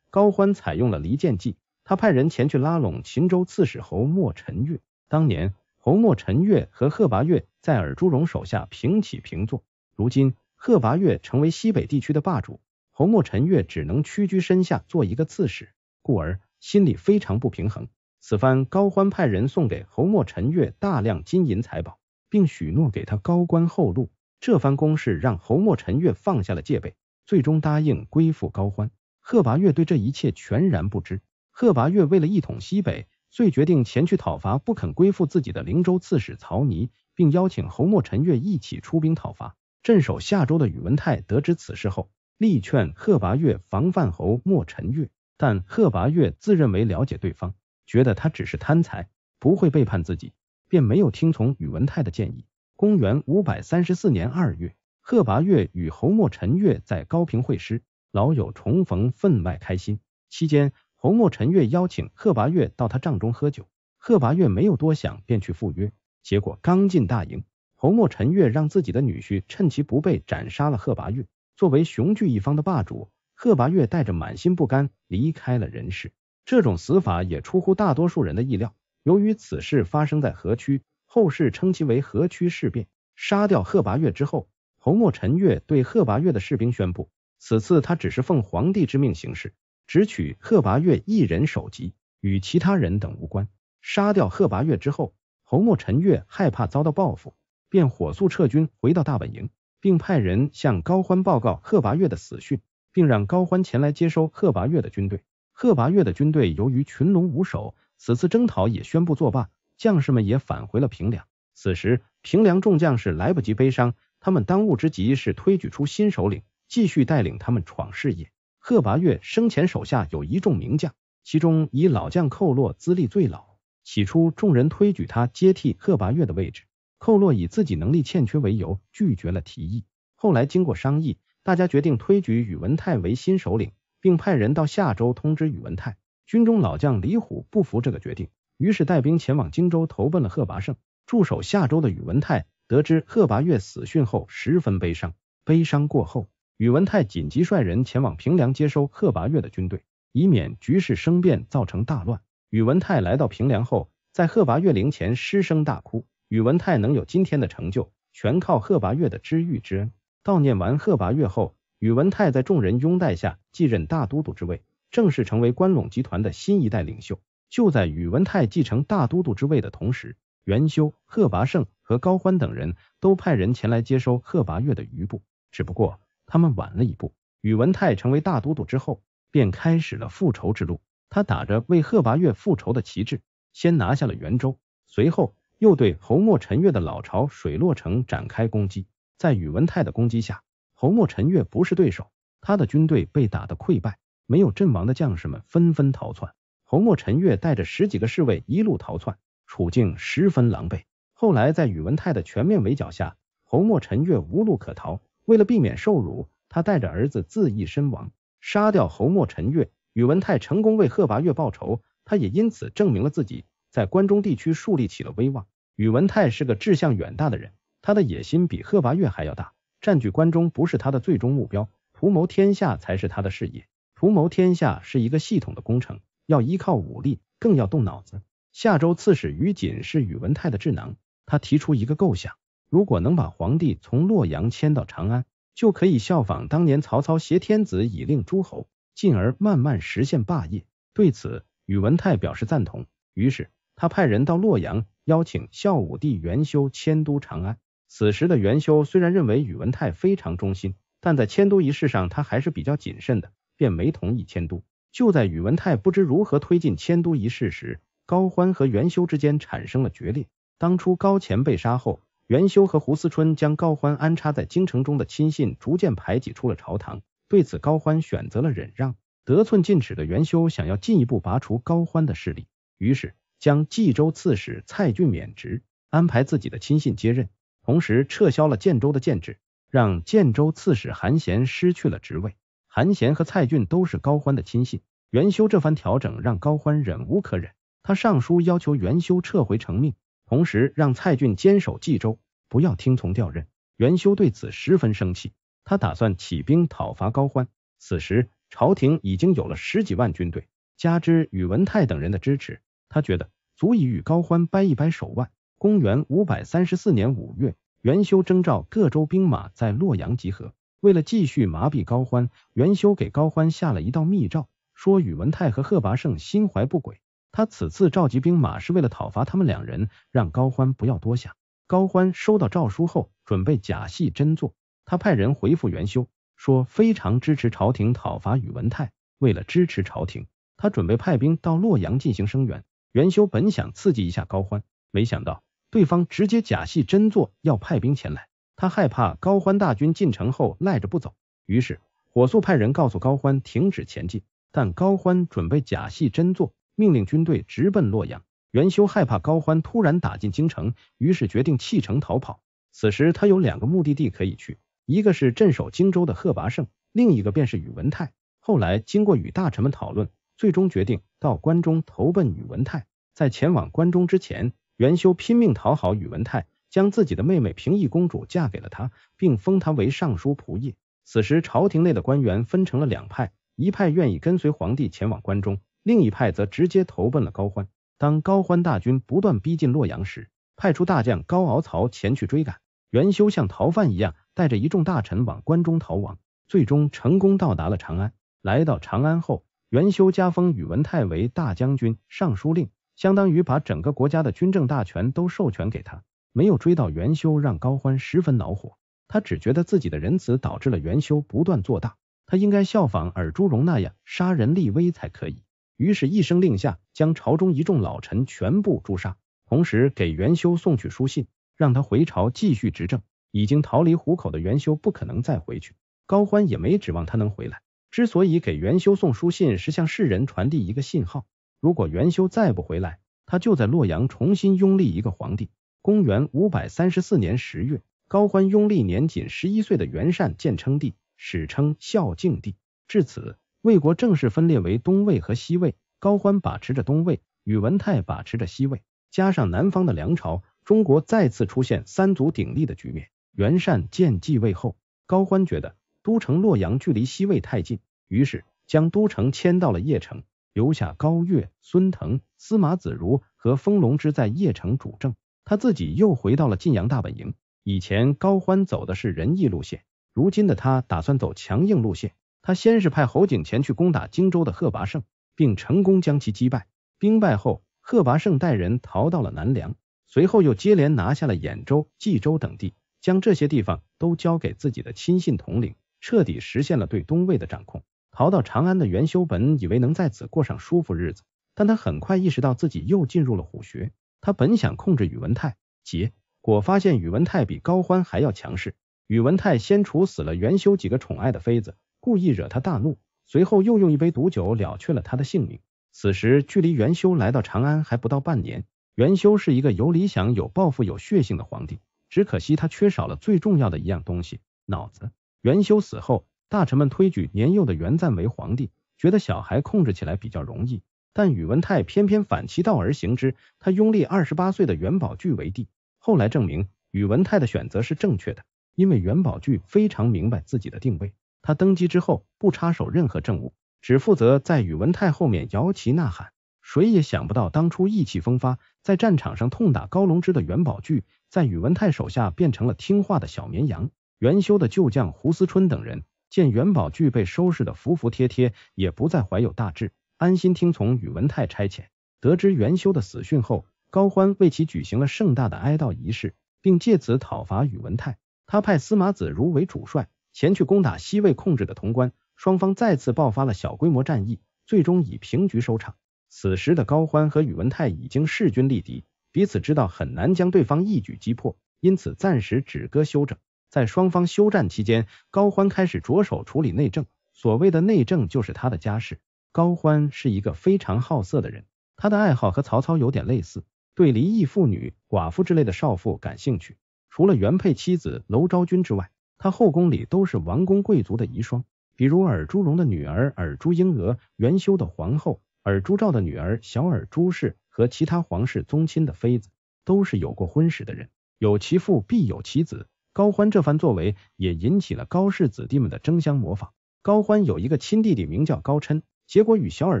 高欢采用了离间计，他派人前去拉拢秦州刺史侯莫陈月。当年，侯莫陈月和贺拔岳在尔朱荣手下平起平坐，如今。贺拔岳成为西北地区的霸主，侯莫陈岳只能屈居身下做一个刺史，故而心里非常不平衡。此番高欢派人送给侯莫陈岳大量金银财宝，并许诺给他高官厚禄，这番攻势让侯莫陈岳放下了戒备，最终答应归附高欢。贺拔岳对这一切全然不知。贺拔岳为了一统西北，遂决定前去讨伐不肯归附自己的灵州刺史曹尼，并邀请侯莫陈岳一起出兵讨伐。镇守夏州的宇文泰得知此事后，力劝贺拔岳防范侯莫陈越，但贺拔岳自认为了解对方，觉得他只是贪财，不会背叛自己，便没有听从宇文泰的建议。公元五百三十四年二月，贺拔岳与侯莫陈越在高平会师，老友重逢，分外开心。期间，侯莫陈越邀请贺拔岳到他帐中喝酒，贺拔岳没有多想，便去赴约。结果刚进大营。侯莫陈月让自己的女婿趁其不备斩杀了贺拔越。作为雄踞一方的霸主，贺拔越带着满心不甘离开了人世。这种死法也出乎大多数人的意料。由于此事发生在河区，后世称其为河区事变。杀掉贺拔越之后，侯莫陈月对贺拔越的士兵宣布，此次他只是奉皇帝之命行事，只取贺拔越一人首级，与其他人等无关。杀掉贺拔越之后，侯莫陈月害怕遭到报复。便火速撤军，回到大本营，并派人向高欢报告贺拔岳的死讯，并让高欢前来接收贺拔岳的军队。贺拔岳的军队由于群龙无首，此次征讨也宣布作罢，将士们也返回了平凉。此时，平凉众将士来不及悲伤，他们当务之急是推举出新首领，继续带领他们闯事业。贺拔岳生前手下有一众名将，其中以老将寇洛资历最老，起初众人推举他接替贺拔岳的位置。寇洛以自己能力欠缺为由拒绝了提议。后来经过商议，大家决定推举宇文泰为新首领，并派人到下州通知宇文泰。军中老将李虎不服这个决定，于是带兵前往荆州投奔了贺拔胜。驻守下州的宇文泰得知贺拔岳死讯后十分悲伤，悲伤过后，宇文泰紧急率人前往平凉接收贺拔岳的军队，以免局势生变造成大乱。宇文泰来到平凉后，在贺拔岳灵前失声大哭。宇文泰能有今天的成就，全靠贺拔岳的知遇之恩。悼念完贺拔岳后，宇文泰在众人拥戴下继任大都督之位，正式成为关陇集团的新一代领袖。就在宇文泰继承大都督之位的同时，元修、贺拔胜和高欢等人都派人前来接收贺拔岳的余部，只不过他们晚了一步。宇文泰成为大都督之后，便开始了复仇之路。他打着为贺拔岳复仇的旗帜，先拿下了元州，随后。又对侯莫陈月的老巢水洛城展开攻击，在宇文泰的攻击下，侯莫陈月不是对手，他的军队被打得溃败，没有阵亡的将士们纷纷逃窜，侯莫陈月带着十几个侍卫一路逃窜，处境十分狼狈。后来在宇文泰的全面围剿下，侯莫陈月无路可逃，为了避免受辱，他带着儿子自缢身亡。杀掉侯莫陈月，宇文泰成功为贺拔岳报仇，他也因此证明了自己在关中地区树立起了威望。宇文泰是个志向远大的人，他的野心比贺拔岳还要大。占据关中不是他的最终目标，图谋天下才是他的事业。图谋天下是一个系统的工程，要依靠武力，更要动脑子。夏州刺史于锦是宇文泰的智囊，他提出一个构想：如果能把皇帝从洛阳迁到长安，就可以效仿当年曹操挟天子以令诸侯，进而慢慢实现霸业。对此，宇文泰表示赞同。于是，他派人到洛阳。邀请孝武帝元修迁都长安。此时的元修虽然认为宇文泰非常忠心，但在迁都仪式上，他还是比较谨慎的，便没同意迁都。就在宇文泰不知如何推进迁都仪式时，高欢和元修之间产生了决裂。当初高乾被杀后，元修和胡思春将高欢安插在京城中的亲信逐渐排挤出了朝堂，对此高欢选择了忍让。得寸进尺的元修想要进一步拔除高欢的势力，于是。将冀州刺史蔡俊免职，安排自己的亲信接任，同时撤销了建州的建制，让建州刺史韩贤失去了职位。韩贤和蔡俊都是高欢的亲信，元修这番调整让高欢忍无可忍，他上书要求元修撤回成命，同时让蔡俊坚守冀州，不要听从调任。元修对此十分生气，他打算起兵讨伐高欢。此时朝廷已经有了十几万军队，加之宇文泰等人的支持，他觉得。足以与高欢掰一掰手腕。公元五百三十四年五月，元修征召各州兵马在洛阳集合。为了继续麻痹高欢，元修给高欢下了一道密诏，说宇文泰和贺拔胜心怀不轨，他此次召集兵马是为了讨伐他们两人，让高欢不要多想。高欢收到诏书后，准备假戏真做。他派人回复元修，说非常支持朝廷讨伐宇文泰。为了支持朝廷，他准备派兵到洛阳进行声援。元修本想刺激一下高欢，没想到对方直接假戏真做，要派兵前来。他害怕高欢大军进城后赖着不走，于是火速派人告诉高欢停止前进。但高欢准备假戏真做，命令军队直奔洛阳。元修害怕高欢突然打进京城，于是决定弃城逃跑。此时他有两个目的地可以去，一个是镇守荆州的贺拔胜，另一个便是宇文泰。后来经过与大臣们讨论。最终决定到关中投奔宇文泰。在前往关中之前，元修拼命讨好宇文泰，将自己的妹妹平邑公主嫁给了他，并封他为尚书仆射。此时，朝廷内的官员分成了两派，一派愿意跟随皇帝前往关中，另一派则直接投奔了高欢。当高欢大军不断逼近洛阳时，派出大将高敖曹前去追赶。元修像逃犯一样，带着一众大臣往关中逃亡，最终成功到达了长安。来到长安后，元修加封宇文泰为大将军、尚书令，相当于把整个国家的军政大权都授权给他。没有追到元修，让高欢十分恼火。他只觉得自己的仁慈导致了元修不断做大，他应该效仿尔朱荣那样杀人立威才可以。于是，一声令下，将朝中一众老臣全部诛杀，同时给元修送去书信，让他回朝继续执政。已经逃离虎口的元修不可能再回去，高欢也没指望他能回来。之所以给元修送书信，是向世人传递一个信号：如果元修再不回来，他就在洛阳重新拥立一个皇帝。公元五百三十四年十月，高欢拥立年仅十一岁的元善建称帝，史称孝敬帝。至此，魏国正式分裂为东魏和西魏，高欢把持着东魏，宇文泰把持着西魏。加上南方的梁朝，中国再次出现三足鼎立的局面。元善建继位后，高欢觉得。都城洛阳距离西魏太近，于是将都城迁到了邺城，留下高岳、孙腾、司马子如和丰龙之在邺城主政，他自己又回到了晋阳大本营。以前高欢走的是仁义路线，如今的他打算走强硬路线。他先是派侯景前去攻打荆州的贺拔胜，并成功将其击败。兵败后，贺拔胜带人逃到了南梁，随后又接连拿下了兖州、冀州等地，将这些地方都交给自己的亲信统领。彻底实现了对东魏的掌控。逃到长安的元修本以为能在此过上舒服日子，但他很快意识到自己又进入了虎穴。他本想控制宇文泰，结果发现宇文泰比高欢还要强势。宇文泰先处死了元修几个宠爱的妃子，故意惹他大怒，随后又用一杯毒酒了却了他的性命。此时距离元修来到长安还不到半年。元修是一个有理想、有抱负、有血性的皇帝，只可惜他缺少了最重要的一样东西——脑子。元修死后，大臣们推举年幼的元赞为皇帝，觉得小孩控制起来比较容易。但宇文泰偏偏反其道而行之，他拥立二十八岁的元宝炬为帝。后来证明，宇文泰的选择是正确的，因为元宝炬非常明白自己的定位。他登基之后，不插手任何政务，只负责在宇文泰后面摇旗呐喊。谁也想不到，当初意气风发，在战场上痛打高隆之的元宝炬，在宇文泰手下变成了听话的小绵羊。元修的旧将胡思春等人见元宝具备收拾的服服帖帖，也不再怀有大志，安心听从宇文泰差遣。得知元修的死讯后，高欢为其举行了盛大的哀悼仪式，并借此讨伐宇文泰。他派司马子如为主帅，前去攻打西魏控制的潼关，双方再次爆发了小规模战役，最终以平局收场。此时的高欢和宇文泰已经势均力敌，彼此知道很难将对方一举击破，因此暂时止戈休整。在双方休战期间，高欢开始着手处理内政。所谓的内政，就是他的家事。高欢是一个非常好色的人，他的爱好和曹操有点类似，对离异妇女、寡妇之类的少妇感兴趣。除了原配妻子娄昭君之外，他后宫里都是王公贵族的遗孀，比如尔朱荣的女儿尔朱英娥、元修的皇后、尔朱兆的女儿小尔朱氏和其他皇室宗亲的妃子，都是有过婚史的人。有其父必有其子。高欢这番作为也引起了高氏子弟们的争相模仿。高欢有一个亲弟弟名叫高琛，结果与小耳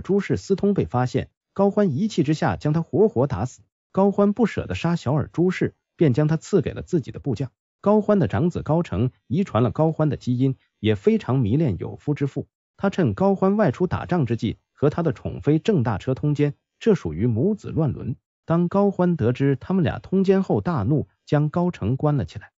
朱氏私通被发现，高欢一气之下将他活活打死。高欢不舍得杀小耳朱氏，便将他赐给了自己的部将。高欢的长子高成遗传了高欢的基因，也非常迷恋有夫之妇。他趁高欢外出打仗之际和他的宠妃郑大车通奸，这属于母子乱伦。当高欢得知他们俩通奸后，大怒，将高成关了起来。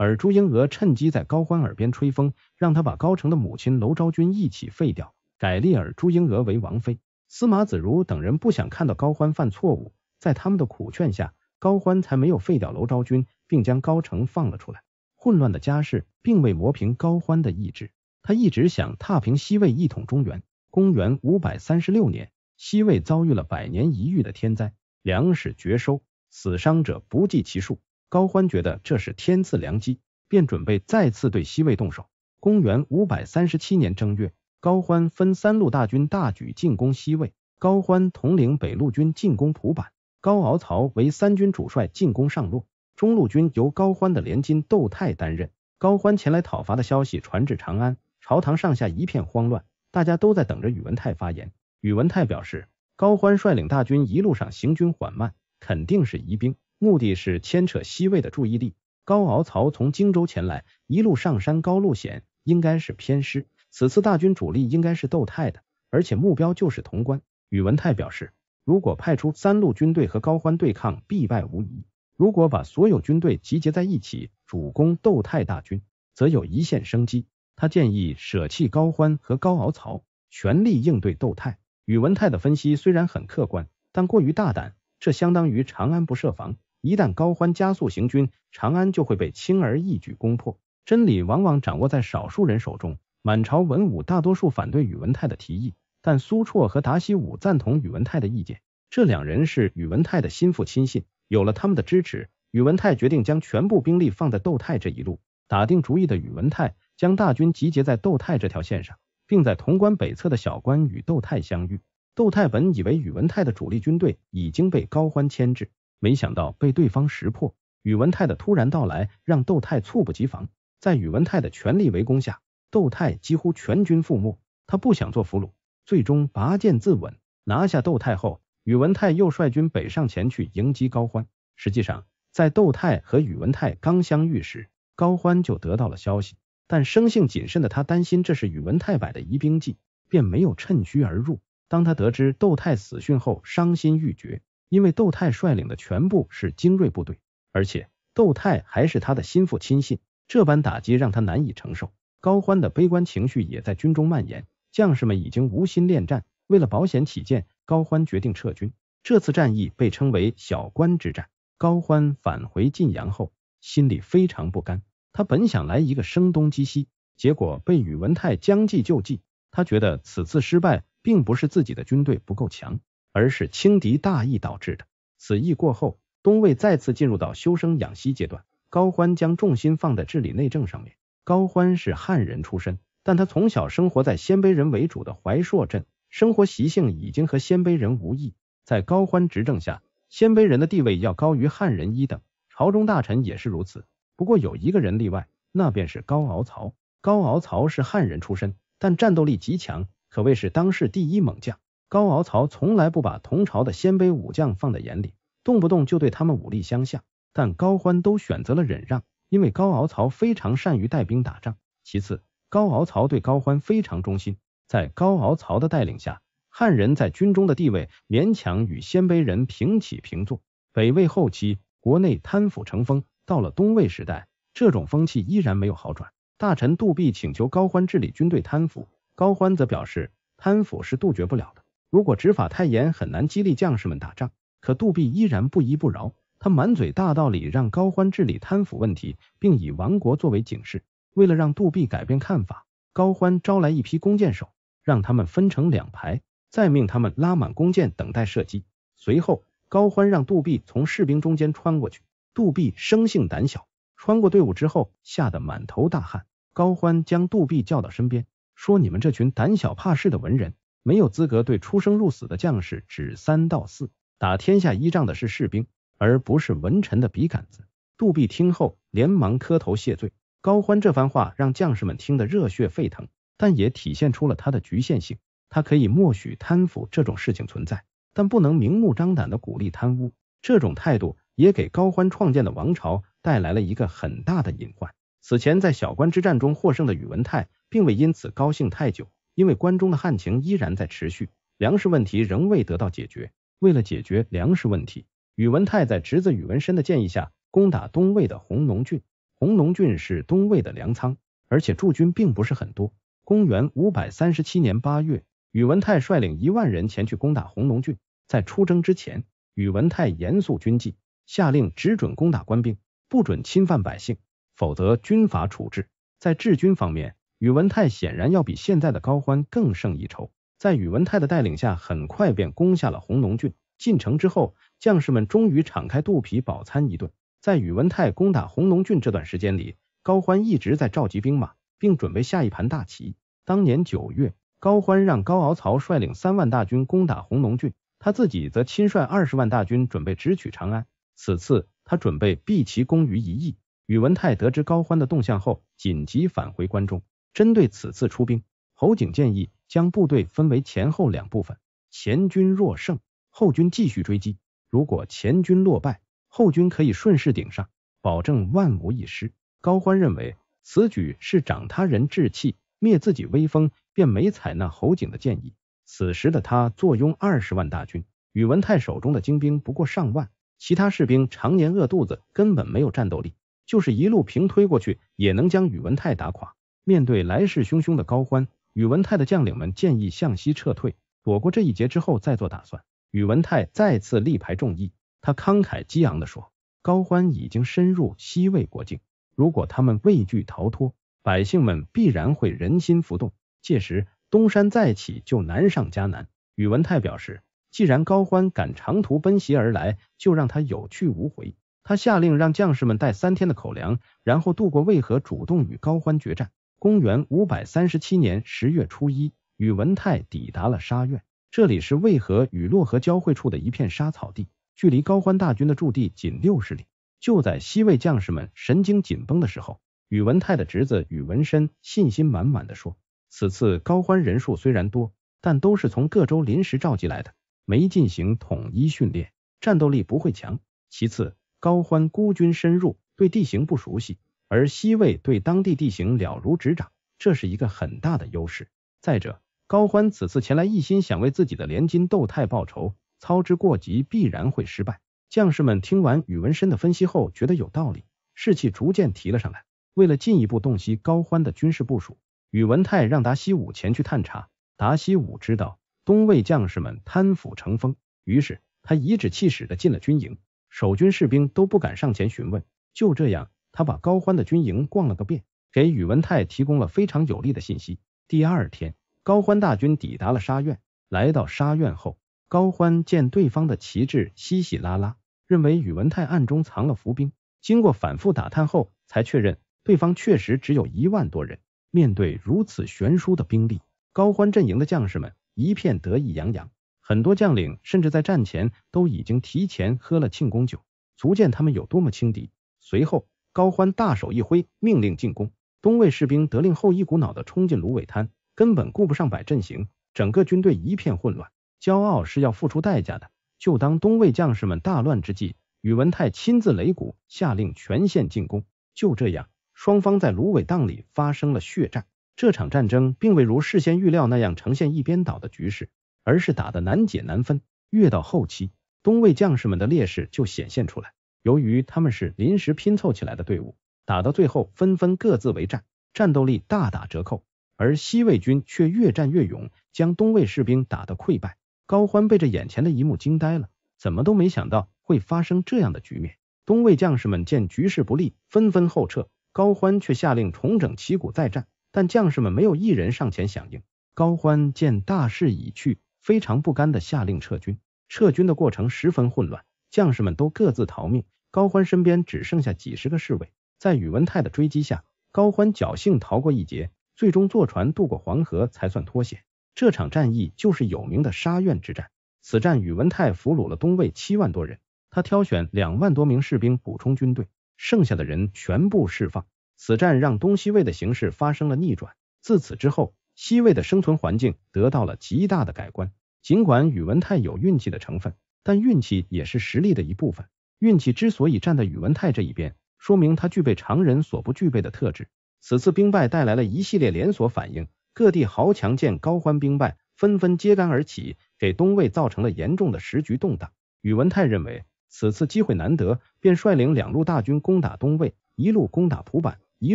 而朱英娥趁机在高欢耳边吹风，让他把高成的母亲娄昭君一起废掉，改立尔朱英娥为王妃。司马子如等人不想看到高欢犯错误，在他们的苦劝下，高欢才没有废掉娄昭君，并将高成放了出来。混乱的家世并未磨平高欢的意志，他一直想踏平西魏，一统中原。公元五百三十六年，西魏遭遇了百年一遇的天灾，粮食绝收，死伤者不计其数。高欢觉得这是天赐良机，便准备再次对西魏动手。公元五百三十七年正月，高欢分三路大军大举进攻西魏。高欢统领北路军进攻蒲坂，高敖曹为三军主帅进攻上洛，中路军由高欢的联襟窦泰担任。高欢前来讨伐的消息传至长安，朝堂上下一片慌乱，大家都在等着宇文泰发言。宇文泰表示，高欢率领大军一路上行军缓慢，肯定是疑兵。目的是牵扯西魏的注意力。高敖曹从荆州前来，一路上山高路险，应该是偏师。此次大军主力应该是窦泰的，而且目标就是潼关。宇文泰表示，如果派出三路军队和高欢对抗，必败无疑；如果把所有军队集结在一起，主攻窦泰大军，则有一线生机。他建议舍弃高欢和高敖曹，全力应对窦泰。宇文泰的分析虽然很客观，但过于大胆，这相当于长安不设防。一旦高欢加速行军，长安就会被轻而易举攻破。真理往往掌握在少数人手中。满朝文武大多数反对宇文泰的提议，但苏绰和达西武赞同宇文泰的意见。这两人是宇文泰的心腹亲信，有了他们的支持，宇文泰决定将全部兵力放在窦泰这一路。打定主意的宇文泰将大军集结在窦泰这条线上，并在潼关北侧的小关与窦泰相遇。窦泰本以为宇文泰的主力军队已经被高欢牵制。没想到被对方识破，宇文泰的突然到来让窦泰猝不及防。在宇文泰的全力围攻下，窦泰几乎全军覆没。他不想做俘虏，最终拔剑自刎。拿下窦泰后，宇文泰又率军北上前去迎击高欢。实际上，在窦泰和宇文泰刚相遇时，高欢就得到了消息，但生性谨慎的他担心这是宇文泰摆的疑兵计，便没有趁虚而入。当他得知窦泰死讯后，伤心欲绝。因为窦泰率领的全部是精锐部队，而且窦泰还是他的心腹亲信，这般打击让他难以承受。高欢的悲观情绪也在军中蔓延，将士们已经无心恋战。为了保险起见，高欢决定撤军。这次战役被称为小关之战。高欢返回晋阳后，心里非常不甘。他本想来一个声东击西，结果被宇文泰将计就计。他觉得此次失败并不是自己的军队不够强。而是轻敌大意导致的。此役过后，东魏再次进入到修生养息阶段。高欢将重心放在治理内政上面。高欢是汉人出身，但他从小生活在鲜卑人为主的怀朔镇，生活习性已经和鲜卑人无异。在高欢执政下，鲜卑人的地位要高于汉人一等，朝中大臣也是如此。不过有一个人例外，那便是高敖曹。高敖曹是汉人出身，但战斗力极强，可谓是当世第一猛将。高敖曹从来不把同朝的鲜卑武将放在眼里，动不动就对他们武力相向。但高欢都选择了忍让，因为高敖曹非常善于带兵打仗。其次，高敖曹对高欢非常忠心，在高敖曹的带领下，汉人在军中的地位勉强与鲜卑人平起平坐。北魏后期，国内贪腐成风，到了东魏时代，这种风气依然没有好转。大臣杜弼请求高欢治理军队贪腐，高欢则表示贪腐是杜绝不了的。如果执法太严，很难激励将士们打仗。可杜弼依然不依不饶，他满嘴大道理，让高欢治理贪腐问题，并以亡国作为警示。为了让杜弼改变看法，高欢招来一批弓箭手，让他们分成两排，再命他们拉满弓箭等待射击。随后，高欢让杜弼从士兵中间穿过去。杜弼生性胆小，穿过队伍之后，吓得满头大汗。高欢将杜弼叫到身边，说：“你们这群胆小怕事的文人。”没有资格对出生入死的将士指三道四，打天下依仗的是士兵，而不是文臣的笔杆子。杜弼听后连忙磕头谢罪。高欢这番话让将士们听得热血沸腾，但也体现出了他的局限性。他可以默许贪腐这种事情存在，但不能明目张胆的鼓励贪污。这种态度也给高欢创建的王朝带来了一个很大的隐患。此前在小关之战中获胜的宇文泰，并未因此高兴太久。因为关中的旱情依然在持续，粮食问题仍未得到解决。为了解决粮食问题，宇文泰在侄子宇文深的建议下，攻打东魏的弘农郡。弘农郡是东魏的粮仓，而且驻军并不是很多。公元五百三十七年八月，宇文泰率领一万人前去攻打弘农郡。在出征之前，宇文泰严肃军纪，下令只准攻打官兵，不准侵犯百姓，否则军法处置。在治军方面。宇文泰显然要比现在的高欢更胜一筹，在宇文泰的带领下，很快便攻下了红龙郡。进城之后，将士们终于敞开肚皮饱餐一顿。在宇文泰攻打红龙郡这段时间里，高欢一直在召集兵马，并准备下一盘大棋。当年九月，高欢让高敖曹率领三万大军攻打红龙郡，他自己则亲率二十万大军准备直取长安。此次他准备毕其功于一役。宇文泰得知高欢的动向后，紧急返回关中。针对此次出兵，侯景建议将部队分为前后两部分，前军若胜，后军继续追击；如果前军落败，后军可以顺势顶上，保证万无一失。高欢认为此举是长他人志气、灭自己威风，便没采纳侯景的建议。此时的他坐拥二十万大军，宇文泰手中的精兵不过上万，其他士兵常年饿肚子，根本没有战斗力，就是一路平推过去，也能将宇文泰打垮。面对来势汹汹的高欢，宇文泰的将领们建议向西撤退，躲过这一劫之后再做打算。宇文泰再次力排众议，他慷慨激昂地说：“高欢已经深入西魏国境，如果他们畏惧逃脱，百姓们必然会人心浮动，届时东山再起就难上加难。”宇文泰表示，既然高欢敢长途奔袭而来，就让他有去无回。他下令让将士们带三天的口粮，然后渡过渭河，主动与高欢决战。公元五百三十七年十月初一，宇文泰抵达了沙苑，这里是渭河与洛河交汇处的一片沙草地，距离高欢大军的驻地仅六十里。就在西魏将士们神经紧绷的时候，宇文泰的侄子宇文深信心满满的说：“此次高欢人数虽然多，但都是从各州临时召集来的，没进行统一训练，战斗力不会强。其次，高欢孤军深入，对地形不熟悉。”而西魏对当地地形了如指掌，这是一个很大的优势。再者，高欢此次前来一心想为自己的连襟斗泰报仇，操之过急必然会失败。将士们听完宇文深的分析后，觉得有道理，士气逐渐提了上来。为了进一步洞悉高欢的军事部署，宇文泰让达西武前去探查。达西武知道东魏将士们贪腐成风，于是他颐指气使的进了军营，守军士兵都不敢上前询问。就这样。他把高欢的军营逛了个遍，给宇文泰提供了非常有利的信息。第二天，高欢大军抵达了沙苑。来到沙苑后，高欢见对方的旗帜稀稀拉拉，认为宇文泰暗中藏了伏兵。经过反复打探后，才确认对方确实只有一万多人。面对如此悬殊的兵力，高欢阵营的将士们一片得意洋洋，很多将领甚至在战前都已经提前喝了庆功酒，足见他们有多么轻敌。随后。高欢大手一挥，命令进攻。东魏士兵得令后，一股脑的冲进芦苇滩，根本顾不上摆阵型，整个军队一片混乱。骄傲是要付出代价的。就当东魏将士们大乱之际，宇文泰亲自擂鼓，下令全线进攻。就这样，双方在芦苇荡里发生了血战。这场战争并未如事先预料那样呈现一边倒的局势，而是打得难解难分。越到后期，东魏将士们的劣势就显现出来。由于他们是临时拼凑起来的队伍，打到最后纷纷各自为战，战斗力大打折扣。而西魏军却越战越勇，将东魏士兵打得溃败。高欢被这眼前的一幕惊呆了，怎么都没想到会发生这样的局面。东魏将士们见局势不利，纷纷后撤。高欢却下令重整旗鼓再战，但将士们没有一人上前响应。高欢见大势已去，非常不甘的下令撤军。撤军的过程十分混乱。将士们都各自逃命，高欢身边只剩下几十个侍卫，在宇文泰的追击下，高欢侥幸逃过一劫，最终坐船渡过黄河才算脱险。这场战役就是有名的沙苑之战。此战，宇文泰俘虏了东魏七万多人，他挑选两万多名士兵补充军队，剩下的人全部释放。此战让东西魏的形势发生了逆转。自此之后，西魏的生存环境得到了极大的改观。尽管宇文泰有运气的成分。但运气也是实力的一部分。运气之所以站在宇文泰这一边，说明他具备常人所不具备的特质。此次兵败带来了一系列连锁反应，各地豪强见高欢兵败，纷纷揭竿而起，给东魏造成了严重的时局动荡。宇文泰认为此次机会难得，便率领两路大军攻打东魏，一路攻打蒲坂，一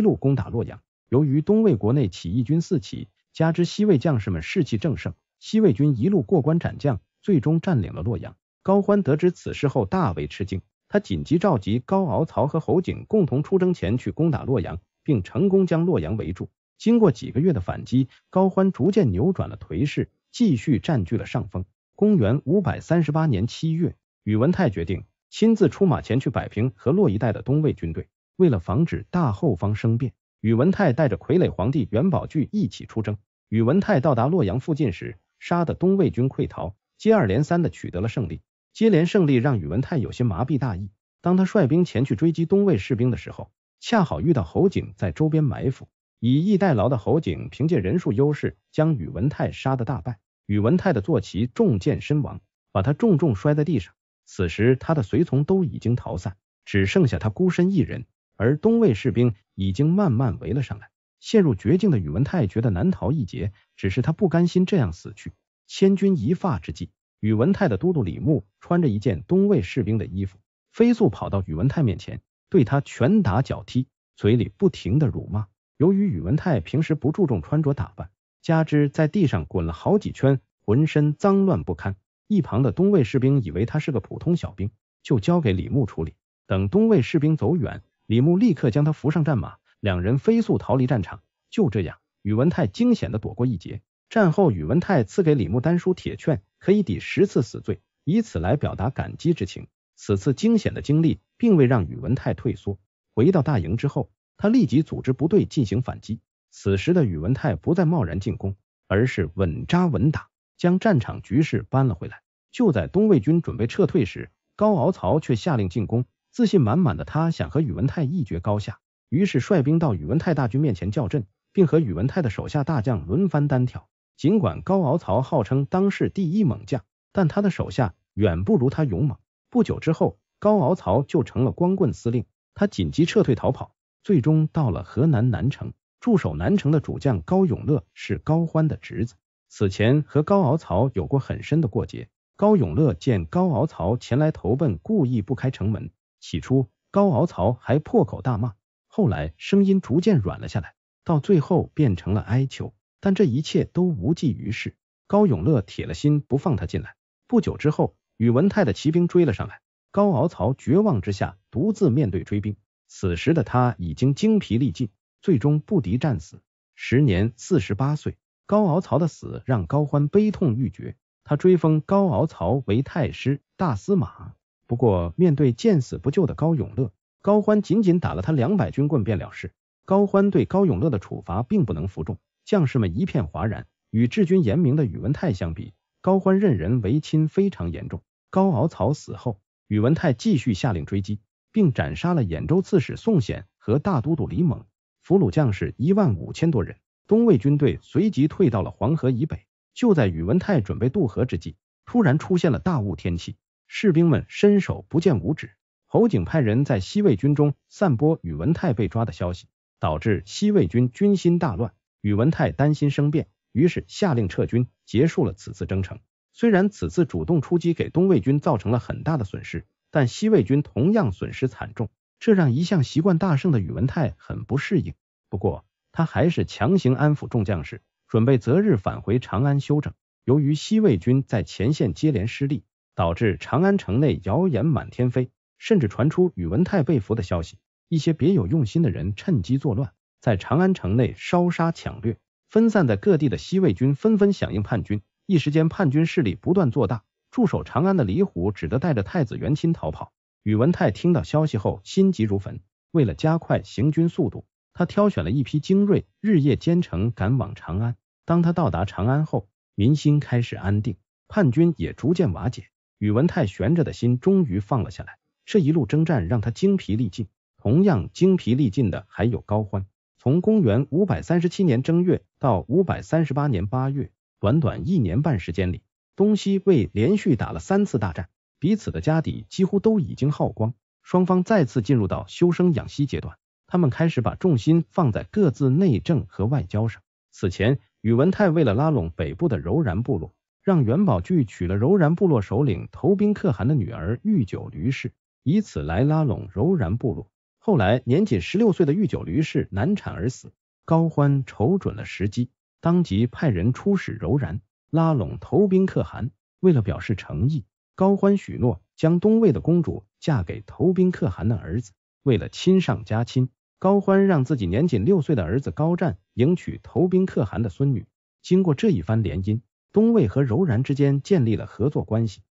路攻打洛阳。由于东魏国内起义军四起，加之西魏将士们士气正盛，西魏军一路过关斩将，最终占领了洛阳。高欢得知此事后大为吃惊，他紧急召集高敖曹和侯景共同出征，前去攻打洛阳，并成功将洛阳围住。经过几个月的反击，高欢逐渐扭转了颓势，继续占据了上风。公元五百三十八年七月，宇文泰决定亲自出马前去摆平河洛一带的东魏军队。为了防止大后方生变，宇文泰带着傀儡皇帝元宝炬一起出征。宇文泰到达洛阳附近时，杀的东魏军溃逃，接二连三的取得了胜利。接连胜利让宇文泰有些麻痹大意。当他率兵前去追击东魏士兵的时候，恰好遇到侯景在周边埋伏。以逸待劳的侯景凭借人数优势，将宇文泰杀得大败。宇文泰的坐骑中箭身亡，把他重重摔在地上。此时他的随从都已经逃散，只剩下他孤身一人。而东魏士兵已经慢慢围了上来。陷入绝境的宇文泰觉得难逃一劫，只是他不甘心这样死去。千钧一发之际。宇文泰的都督李牧穿着一件东魏士兵的衣服，飞速跑到宇文泰面前，对他拳打脚踢，嘴里不停的辱骂。由于宇文泰平时不注重穿着打扮，加之在地上滚了好几圈，浑身脏乱不堪。一旁的东魏士兵以为他是个普通小兵，就交给李牧处理。等东魏士兵走远，李牧立刻将他扶上战马，两人飞速逃离战场。就这样，宇文泰惊险的躲过一劫。战后，宇文泰赐给李牧丹书铁券，可以抵十次死罪，以此来表达感激之情。此次惊险的经历，并未让宇文泰退缩。回到大营之后，他立即组织部队进行反击。此时的宇文泰不再贸然进攻，而是稳扎稳打，将战场局势扳了回来。就在东魏军准备撤退时，高敖曹却下令进攻。自信满满的他想和宇文泰一决高下，于是率兵到宇文泰大军面前叫阵，并和宇文泰的手下大将轮番单挑。尽管高敖曹号称当世第一猛将，但他的手下远不如他勇猛。不久之后，高敖曹就成了光棍司令，他紧急撤退逃跑，最终到了河南南城。驻守南城的主将高永乐是高欢的侄子，此前和高敖曹有过很深的过节。高永乐见高敖曹前来投奔，故意不开城门。起初，高敖曹还破口大骂，后来声音逐渐软了下来，到最后变成了哀求。但这一切都无济于事，高永乐铁了心不放他进来。不久之后，宇文泰的骑兵追了上来，高敖曹绝望之下独自面对追兵。此时的他已经精疲力尽，最终不敌战死，时年四十八岁。高敖曹的死让高欢悲痛欲绝，他追封高敖曹为太师、大司马。不过，面对见死不救的高永乐，高欢仅仅打了他两百军棍便了事。高欢对高永乐的处罚并不能服众。将士们一片哗然。与治军严明的宇文泰相比，高欢任人唯亲非常严重。高敖曹死后，宇文泰继续下令追击，并斩杀了兖州刺史宋显和大都督李猛，俘虏将士一万五千多人。东魏军队随即退到了黄河以北。就在宇文泰准备渡河之际，突然出现了大雾天气，士兵们伸手不见五指。侯景派人在西魏军中散播宇文泰被抓的消息，导致西魏军军心大乱。宇文泰担心生变，于是下令撤军，结束了此次征程。虽然此次主动出击给东魏军造成了很大的损失，但西魏军同样损失惨重，这让一向习惯大胜的宇文泰很不适应。不过，他还是强行安抚众将士，准备择日返回长安休整。由于西魏军在前线接连失利，导致长安城内谣言满天飞，甚至传出宇文泰被俘的消息。一些别有用心的人趁机作乱。在长安城内烧杀抢掠，分散在各地的西魏军纷纷响应叛军，一时间叛军势力不断做大。驻守长安的李虎只得带着太子元钦逃跑。宇文泰听到消息后心急如焚，为了加快行军速度，他挑选了一批精锐，日夜兼程赶往长安。当他到达长安后，民心开始安定，叛军也逐渐瓦解。宇文泰悬着的心终于放了下来。这一路征战让他精疲力尽，同样精疲力尽的还有高欢。从公元五百三十七年正月到五百三十八年八月，短短一年半时间里，东西魏连续打了三次大战，彼此的家底几乎都已经耗光，双方再次进入到休生养息阶段。他们开始把重心放在各自内政和外交上。此前，宇文泰为了拉拢北部的柔然部落，让元宝炬娶了柔然部落首领投兵可汗的女儿玉九驴氏，以此来拉拢柔然部落。后来，年仅十六岁的御酒驴氏难产而死。高欢瞅准了时机，当即派人出使柔然，拉拢投兵可汗。为了表示诚意，高欢许诺将东魏的公主嫁给投兵可汗的儿子。为了亲上加亲，高欢让自己年仅六岁的儿子高湛迎娶投兵可汗的孙女。经过这一番联姻，东魏和柔然之间建立了合作关系。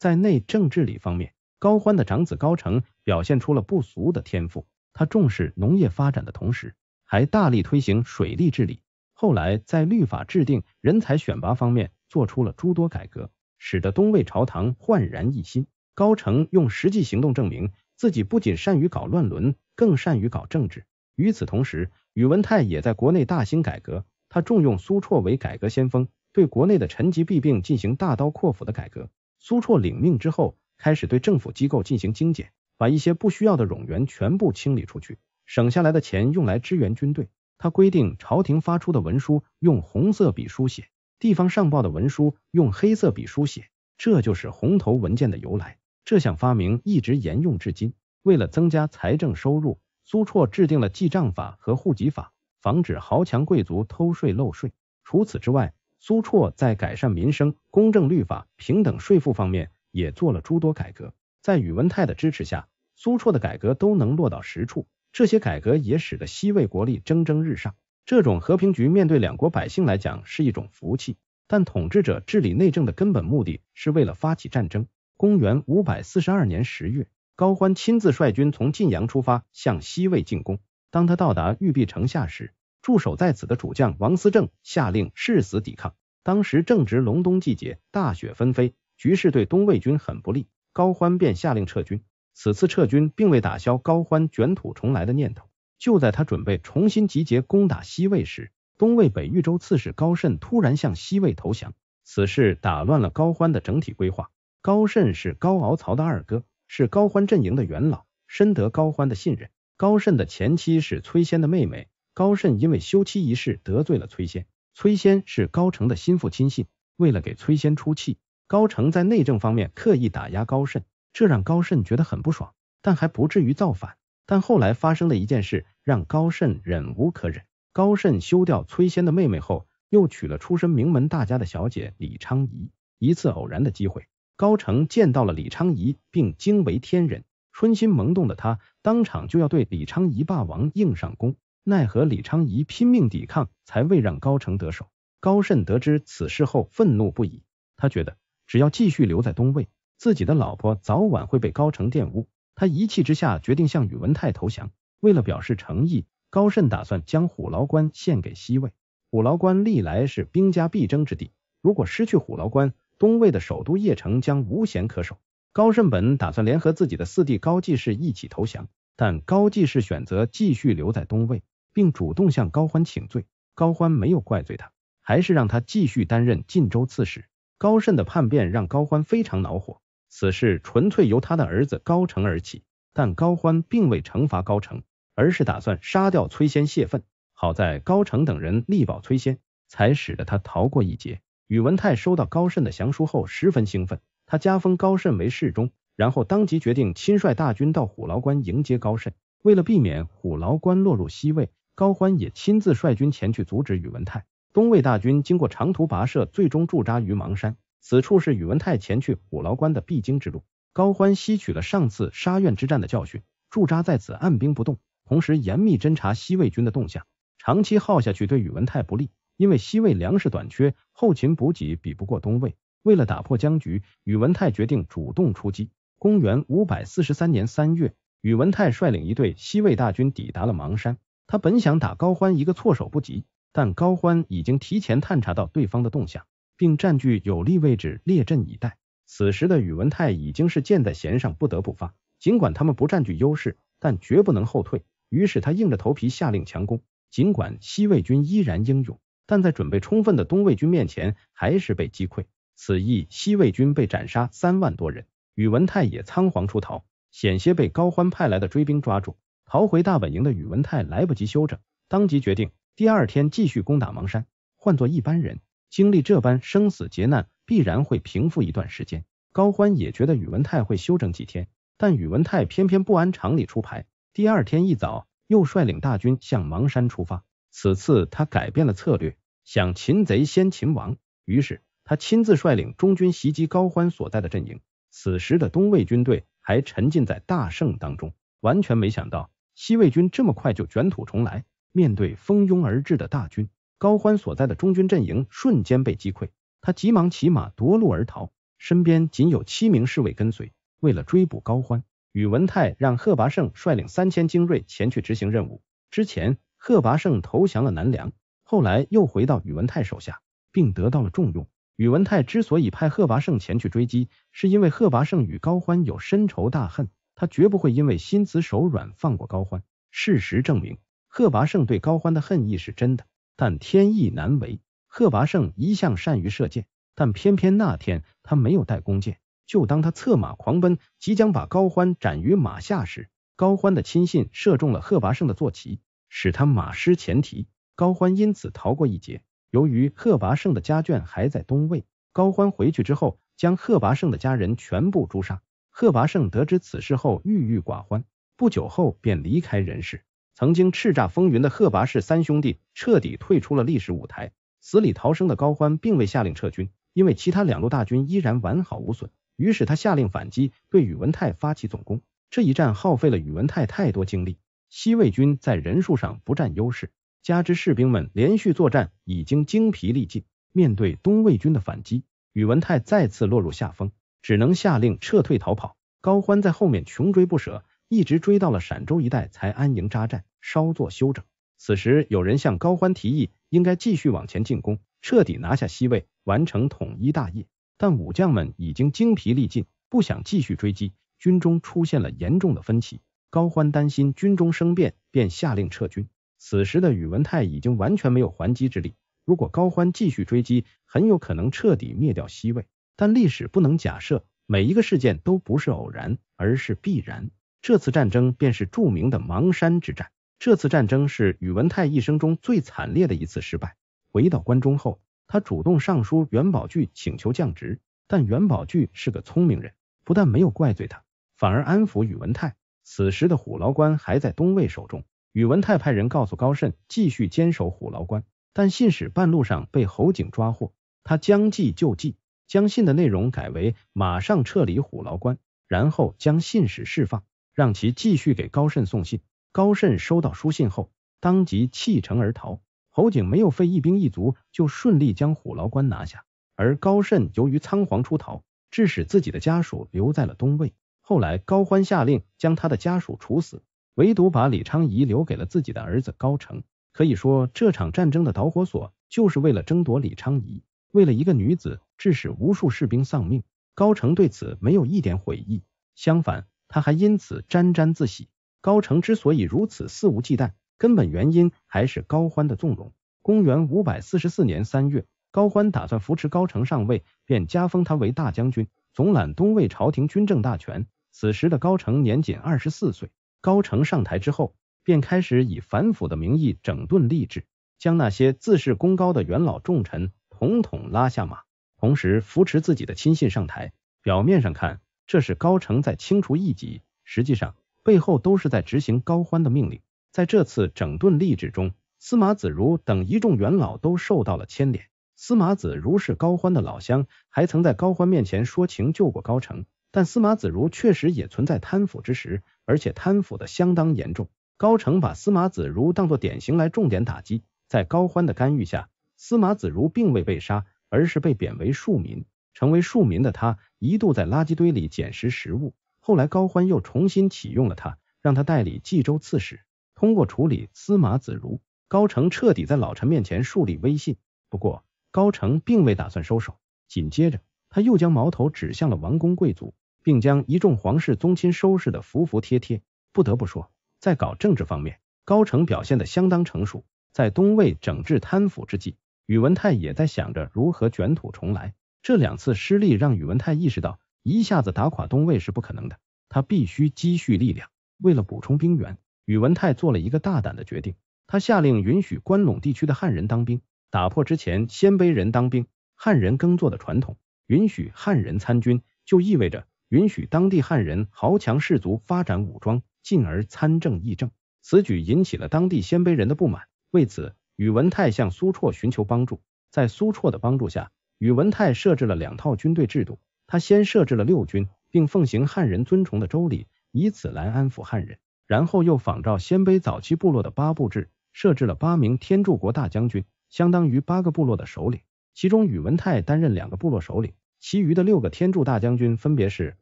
在内政治理方面，高欢的长子高澄。表现出了不俗的天赋。他重视农业发展的同时，还大力推行水利治理。后来，在律法制定、人才选拔方面做出了诸多改革，使得东魏朝堂焕然一新。高澄用实际行动证明，自己不仅善于搞乱伦，更善于搞政治。与此同时，宇文泰也在国内大兴改革。他重用苏绰为改革先锋，对国内的陈疾弊病进行大刀阔斧的改革。苏绰领命之后，开始对政府机构进行精简。把一些不需要的冗员全部清理出去，省下来的钱用来支援军队。他规定朝廷发出的文书用红色笔书写，地方上报的文书用黑色笔书写，这就是红头文件的由来。这项发明一直沿用至今。为了增加财政收入，苏绰制定了记账法和户籍法，防止豪强贵族偷税漏税。除此之外，苏绰在改善民生、公正律法、平等税负方面也做了诸多改革。在宇文泰的支持下，苏绰的改革都能落到实处。这些改革也使得西魏国力蒸蒸日上。这种和平局面对两国百姓来讲是一种福气，但统治者治理内政的根本目的是为了发起战争。公元五百四十二年十月，高欢亲自率军从晋阳出发，向西魏进攻。当他到达玉璧城下时，驻守在此的主将王思政下令誓死抵抗。当时正值隆冬季节，大雪纷飞，局势对东魏军很不利。高欢便下令撤军。此次撤军并未打消高欢卷土重来的念头。就在他准备重新集结攻打西魏时，东魏北豫州刺史高慎突然向西魏投降。此事打乱了高欢的整体规划。高慎是高敖曹的二哥，是高欢阵营的元老，深得高欢的信任。高慎的前妻是崔仙的妹妹。高慎因为休妻一事得罪了崔仙。崔仙是高成的心腹亲信，为了给崔仙出气。高城在内政方面刻意打压高慎，这让高慎觉得很不爽，但还不至于造反。但后来发生的一件事让高慎忍无可忍。高慎休掉崔仙的妹妹后，又娶了出身名门大家的小姐李昌仪。一次偶然的机会，高城见到了李昌仪，并惊为天人，春心萌动的他当场就要对李昌仪霸王硬上弓，奈何李昌仪拼命抵抗，才未让高城得手。高慎得知此事后，愤怒不已，他觉得。只要继续留在东魏，自己的老婆早晚会被高成玷污。他一气之下决定向宇文泰投降。为了表示诚意，高慎打算将虎牢关献给西魏。虎牢关历来是兵家必争之地，如果失去虎牢关，东魏的首都邺城将无险可守。高慎本打算联合自己的四弟高继氏一起投降，但高继氏选择继续留在东魏，并主动向高欢请罪。高欢没有怪罪他，还是让他继续担任晋州刺史。高慎的叛变让高欢非常恼火，此事纯粹由他的儿子高成而起，但高欢并未惩罚高成，而是打算杀掉崔仙泄愤。好在高成等人力保崔仙，才使得他逃过一劫。宇文泰收到高慎的降书后十分兴奋，他加封高慎为侍中，然后当即决定亲率大军到虎牢关迎接高慎。为了避免虎牢关落入西魏，高欢也亲自率军前去阻止宇文泰。东魏大军经过长途跋涉，最终驻扎于邙山。此处是宇文泰前去虎牢关的必经之路。高欢吸取了上次沙苑之战的教训，驻扎在此按兵不动，同时严密侦查西魏军的动向。长期耗下去对宇文泰不利，因为西魏粮食短缺，后勤补给比不过东魏。为了打破僵局，宇文泰决定主动出击。公元五百四十三年三月，宇文泰率领一队西魏大军抵达了邙山。他本想打高欢一个措手不及。但高欢已经提前探查到对方的动向，并占据有利位置列阵以待。此时的宇文泰已经是箭在弦上，不得不发。尽管他们不占据优势，但绝不能后退。于是他硬着头皮下令强攻。尽管西魏军依然英勇，但在准备充分的东魏军面前，还是被击溃。此役西魏军被斩杀三万多人，宇文泰也仓皇出逃，险些被高欢派来的追兵抓住。逃回大本营的宇文泰来不及休整，当即决定。第二天继续攻打芒山，换做一般人经历这般生死劫难，必然会平复一段时间。高欢也觉得宇文泰会休整几天，但宇文泰偏偏不按常理出牌。第二天一早，又率领大军向芒山出发。此次他改变了策略，想擒贼先擒王，于是他亲自率领中军袭击高欢所在的阵营。此时的东魏军队还沉浸在大胜当中，完全没想到西魏军这么快就卷土重来。面对蜂拥而至的大军，高欢所在的中军阵营瞬间被击溃。他急忙骑马夺路而逃，身边仅有七名侍卫跟随。为了追捕高欢，宇文泰让贺拔胜率领三千精锐前去执行任务。之前，贺拔胜投降了南梁，后来又回到宇文泰手下，并得到了重用。宇文泰之所以派贺拔胜前去追击，是因为贺拔胜与高欢有深仇大恨，他绝不会因为心慈手软放过高欢。事实证明。贺拔胜对高欢的恨意是真的，但天意难违。贺拔胜一向善于射箭，但偏偏那天他没有带弓箭。就当他策马狂奔，即将把高欢斩于马下时，高欢的亲信射中了贺拔胜的坐骑，使他马失前蹄。高欢因此逃过一劫。由于贺拔胜的家眷还在东魏，高欢回去之后将贺拔胜的家人全部诛杀。贺拔胜得知此事后郁郁寡欢，不久后便离开人世。曾经叱咤风云的贺拔氏三兄弟彻底退出了历史舞台。死里逃生的高欢并未下令撤军，因为其他两路大军依然完好无损。于是他下令反击，对宇文泰发起总攻。这一战耗费了宇文泰太多精力，西魏军在人数上不占优势，加之士兵们连续作战已经精疲力尽，面对东魏军的反击，宇文泰再次落入下风，只能下令撤退逃跑。高欢在后面穷追不舍。一直追到了陕州一带，才安营扎寨，稍作休整。此时，有人向高欢提议，应该继续往前进攻，彻底拿下西魏，完成统一大业。但武将们已经精疲力尽，不想继续追击，军中出现了严重的分歧。高欢担心军中生变，便下令撤军。此时的宇文泰已经完全没有还击之力。如果高欢继续追击，很有可能彻底灭掉西魏。但历史不能假设，每一个事件都不是偶然，而是必然。这次战争便是著名的邙山之战。这次战争是宇文泰一生中最惨烈的一次失败。回到关中后，他主动上书元宝炬请求降职，但元宝炬是个聪明人，不但没有怪罪他，反而安抚宇文泰。此时的虎牢关还在东魏手中，宇文泰派人告诉高慎继续坚守虎牢关，但信使半路上被侯景抓获。他将计就计，将信的内容改为马上撤离虎牢关，然后将信使释放。让其继续给高慎送信。高慎收到书信后，当即弃城而逃。侯景没有费一兵一卒，就顺利将虎牢关拿下。而高慎由于仓皇出逃，致使自己的家属留在了东魏。后来，高欢下令将他的家属处死，唯独把李昌仪留给了自己的儿子高成。可以说，这场战争的导火索就是为了争夺李昌仪。为了一个女子，致使无数士兵丧命。高成对此没有一点悔意，相反。他还因此沾沾自喜。高澄之所以如此肆无忌惮，根本原因还是高欢的纵容。公元五百四十四年三月，高欢打算扶持高澄上位，便加封他为大将军，总揽东魏朝廷军政大权。此时的高澄年仅二十四岁。高澄上台之后，便开始以反腐的名义整顿吏治，将那些自恃功高的元老重臣统统拉下马，同时扶持自己的亲信上台。表面上看，这是高成在清除异己，实际上背后都是在执行高欢的命令。在这次整顿吏治中，司马子如等一众元老都受到了牵连。司马子如是高欢的老乡，还曾在高欢面前说情救过高成，但司马子如确实也存在贪腐之时，而且贪腐的相当严重。高成把司马子如当作典型来重点打击，在高欢的干预下，司马子如并未被杀，而是被贬为庶民。成为庶民的他，一度在垃圾堆里捡拾食物。后来高欢又重新启用了他，让他代理冀州刺史。通过处理司马子如，高成彻底在老臣面前树立威信。不过，高成并未打算收手，紧接着他又将矛头指向了王公贵族，并将一众皇室宗亲收拾的服服帖帖。不得不说，在搞政治方面，高成表现的相当成熟。在东魏整治贪腐之际，宇文泰也在想着如何卷土重来。这两次失利让宇文泰意识到，一下子打垮东魏是不可能的，他必须积蓄力量。为了补充兵源，宇文泰做了一个大胆的决定，他下令允许关陇地区的汉人当兵，打破之前鲜卑人当兵、汉人耕作的传统。允许汉人参军，就意味着允许当地汉人豪强士族发展武装，进而参政议政。此举引起了当地鲜卑人的不满，为此，宇文泰向苏绰寻求帮助，在苏绰的帮助下。宇文泰设置了两套军队制度，他先设置了六军，并奉行汉人尊崇的周礼，以此来安抚汉人。然后又仿照鲜卑早期部落的八部制，设置了八名天柱国大将军，相当于八个部落的首领。其中宇文泰担任两个部落首领，其余的六个天柱大将军分别是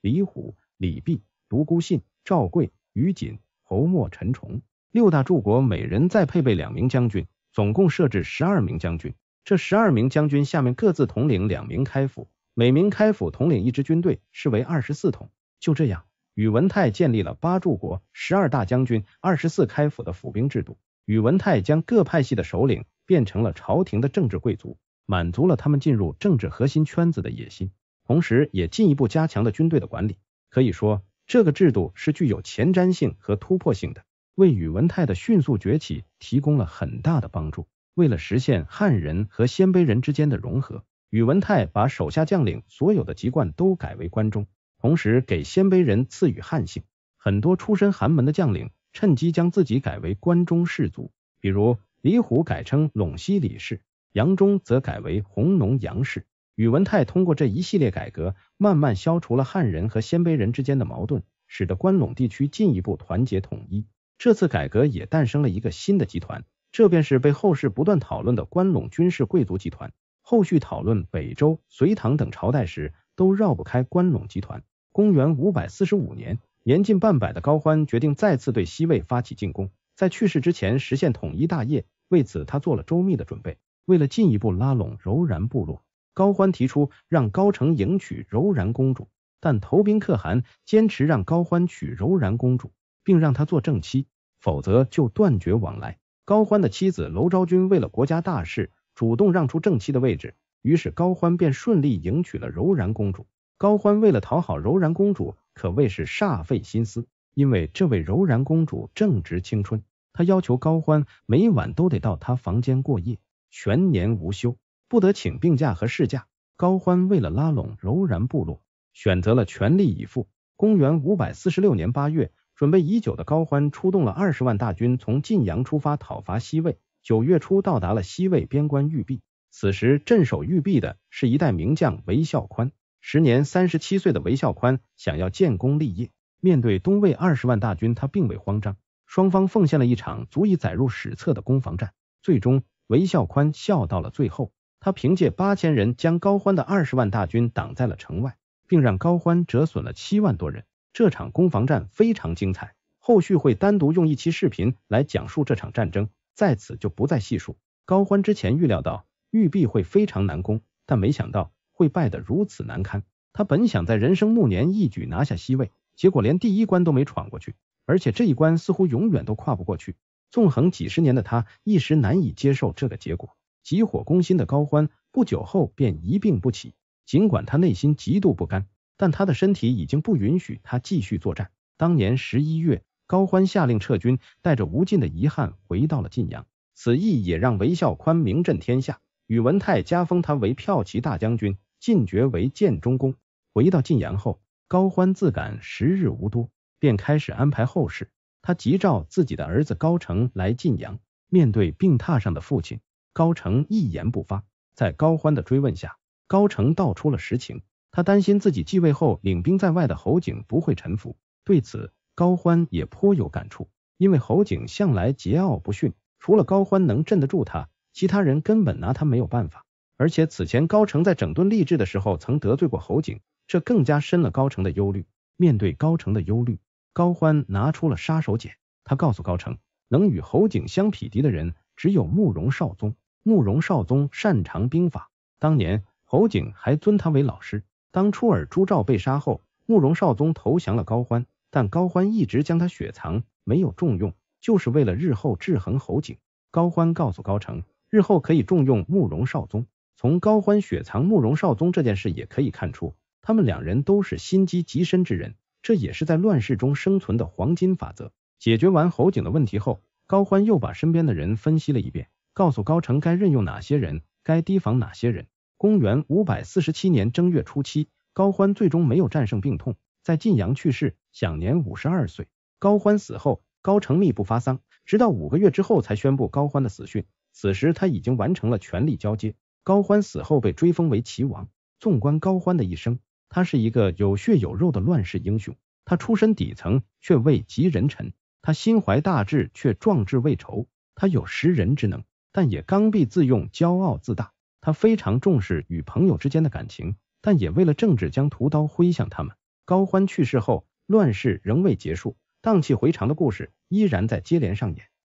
李虎、李弼、独孤信、赵贵、于锦、侯莫陈崇。六大柱国每人再配备两名将军，总共设置十二名将军。这十二名将军下面各自统领两名开府，每名开府统领一支军队，是为二十四统。就这样，宇文泰建立了八柱国、十二大将军、二十四开府的府兵制度。宇文泰将各派系的首领变成了朝廷的政治贵族，满足了他们进入政治核心圈子的野心，同时也进一步加强了军队的管理。可以说，这个制度是具有前瞻性和突破性的，为宇文泰的迅速崛起提供了很大的帮助。为了实现汉人和鲜卑人之间的融合，宇文泰把手下将领所有的籍贯都改为关中，同时给鲜卑人赐予汉姓。很多出身寒门的将领趁机将自己改为关中士族，比如李虎改称陇西李氏，杨忠则改为弘农杨氏。宇文泰通过这一系列改革，慢慢消除了汉人和鲜卑人之间的矛盾，使得关陇地区进一步团结统一。这次改革也诞生了一个新的集团。这便是被后世不断讨论的关陇军事贵族集团。后续讨论北周、隋唐等朝代时，都绕不开关陇集团。公元五百四十五年，年近半百的高欢决定再次对西魏发起进攻，在去世之前实现统一大业。为此，他做了周密的准备。为了进一步拉拢柔然部落，高欢提出让高承迎娶柔然公主，但投兵可汗坚持让高欢娶柔然公主，并让他做正妻，否则就断绝往来。高欢的妻子娄昭君为了国家大事，主动让出正妻的位置，于是高欢便顺利迎娶了柔然公主。高欢为了讨好柔然公主，可谓是煞费心思，因为这位柔然公主正值青春，她要求高欢每晚都得到她房间过夜，全年无休，不得请病假和事假。高欢为了拉拢柔然部落，选择了全力以赴。公元五百四十六年八月。准备已久的高欢出动了二十万大军，从晋阳出发讨伐西魏。九月初，到达了西魏边关玉壁。此时，镇守玉壁的是一代名将韦孝宽，时年三十七岁的韦孝宽想要建功立业。面对东魏二十万大军，他并未慌张。双方奉献了一场足以载入史册的攻防战。最终，韦孝宽笑到了最后。他凭借八千人将高欢的二十万大军挡在了城外，并让高欢折损了七万多人。这场攻防战非常精彩，后续会单独用一期视频来讲述这场战争，在此就不再细数。高欢之前预料到玉璧会非常难攻，但没想到会败得如此难堪。他本想在人生暮年一举拿下西魏，结果连第一关都没闯过去，而且这一关似乎永远都跨不过去。纵横几十年的他一时难以接受这个结果，急火攻心的高欢不久后便一病不起，尽管他内心极度不甘。但他的身体已经不允许他继续作战。当年十一月，高欢下令撤军，带着无尽的遗憾回到了晋阳。此役也让韦孝宽名震天下，宇文泰加封他为骠骑大将军，晋爵为建中公。回到晋阳后，高欢自感时日无多，便开始安排后事。他急召自己的儿子高成来晋阳，面对病榻上的父亲，高成一言不发。在高欢的追问下，高成道出了实情。他担心自己继位后领兵在外的侯景不会臣服，对此高欢也颇有感触，因为侯景向来桀骜不驯，除了高欢能镇得住他，其他人根本拿他没有办法。而且此前高成在整顿吏治的时候曾得罪过侯景，这更加深了高成的忧虑。面对高成的忧虑，高欢拿出了杀手锏，他告诉高成，能与侯景相匹敌的人只有慕容绍宗。慕容绍宗擅长兵法，当年侯景还尊他为老师。当初尔朱兆被杀后，慕容少宗投降了高欢，但高欢一直将他雪藏，没有重用，就是为了日后制衡侯景。高欢告诉高成，日后可以重用慕容少宗。从高欢雪藏慕容少宗这件事也可以看出，他们两人都是心机极深之人，这也是在乱世中生存的黄金法则。解决完侯景的问题后，高欢又把身边的人分析了一遍，告诉高成该任用哪些人，该提防哪些人。公元五百四十七年正月初七，高欢最终没有战胜病痛，在晋阳去世，享年五十二岁。高欢死后，高成密不发丧，直到五个月之后才宣布高欢的死讯。此时他已经完成了权力交接。高欢死后被追封为齐王。纵观高欢的一生，他是一个有血有肉的乱世英雄。他出身底层，却位及人臣；他心怀大志，却壮志未酬；他有识人之能，但也刚愎自用、骄傲自大。他非常重视与朋友之间的感情，但也为了政治将屠刀挥向他们。高欢去世后，乱世仍未结束，荡气回肠的故事依然在接连上演。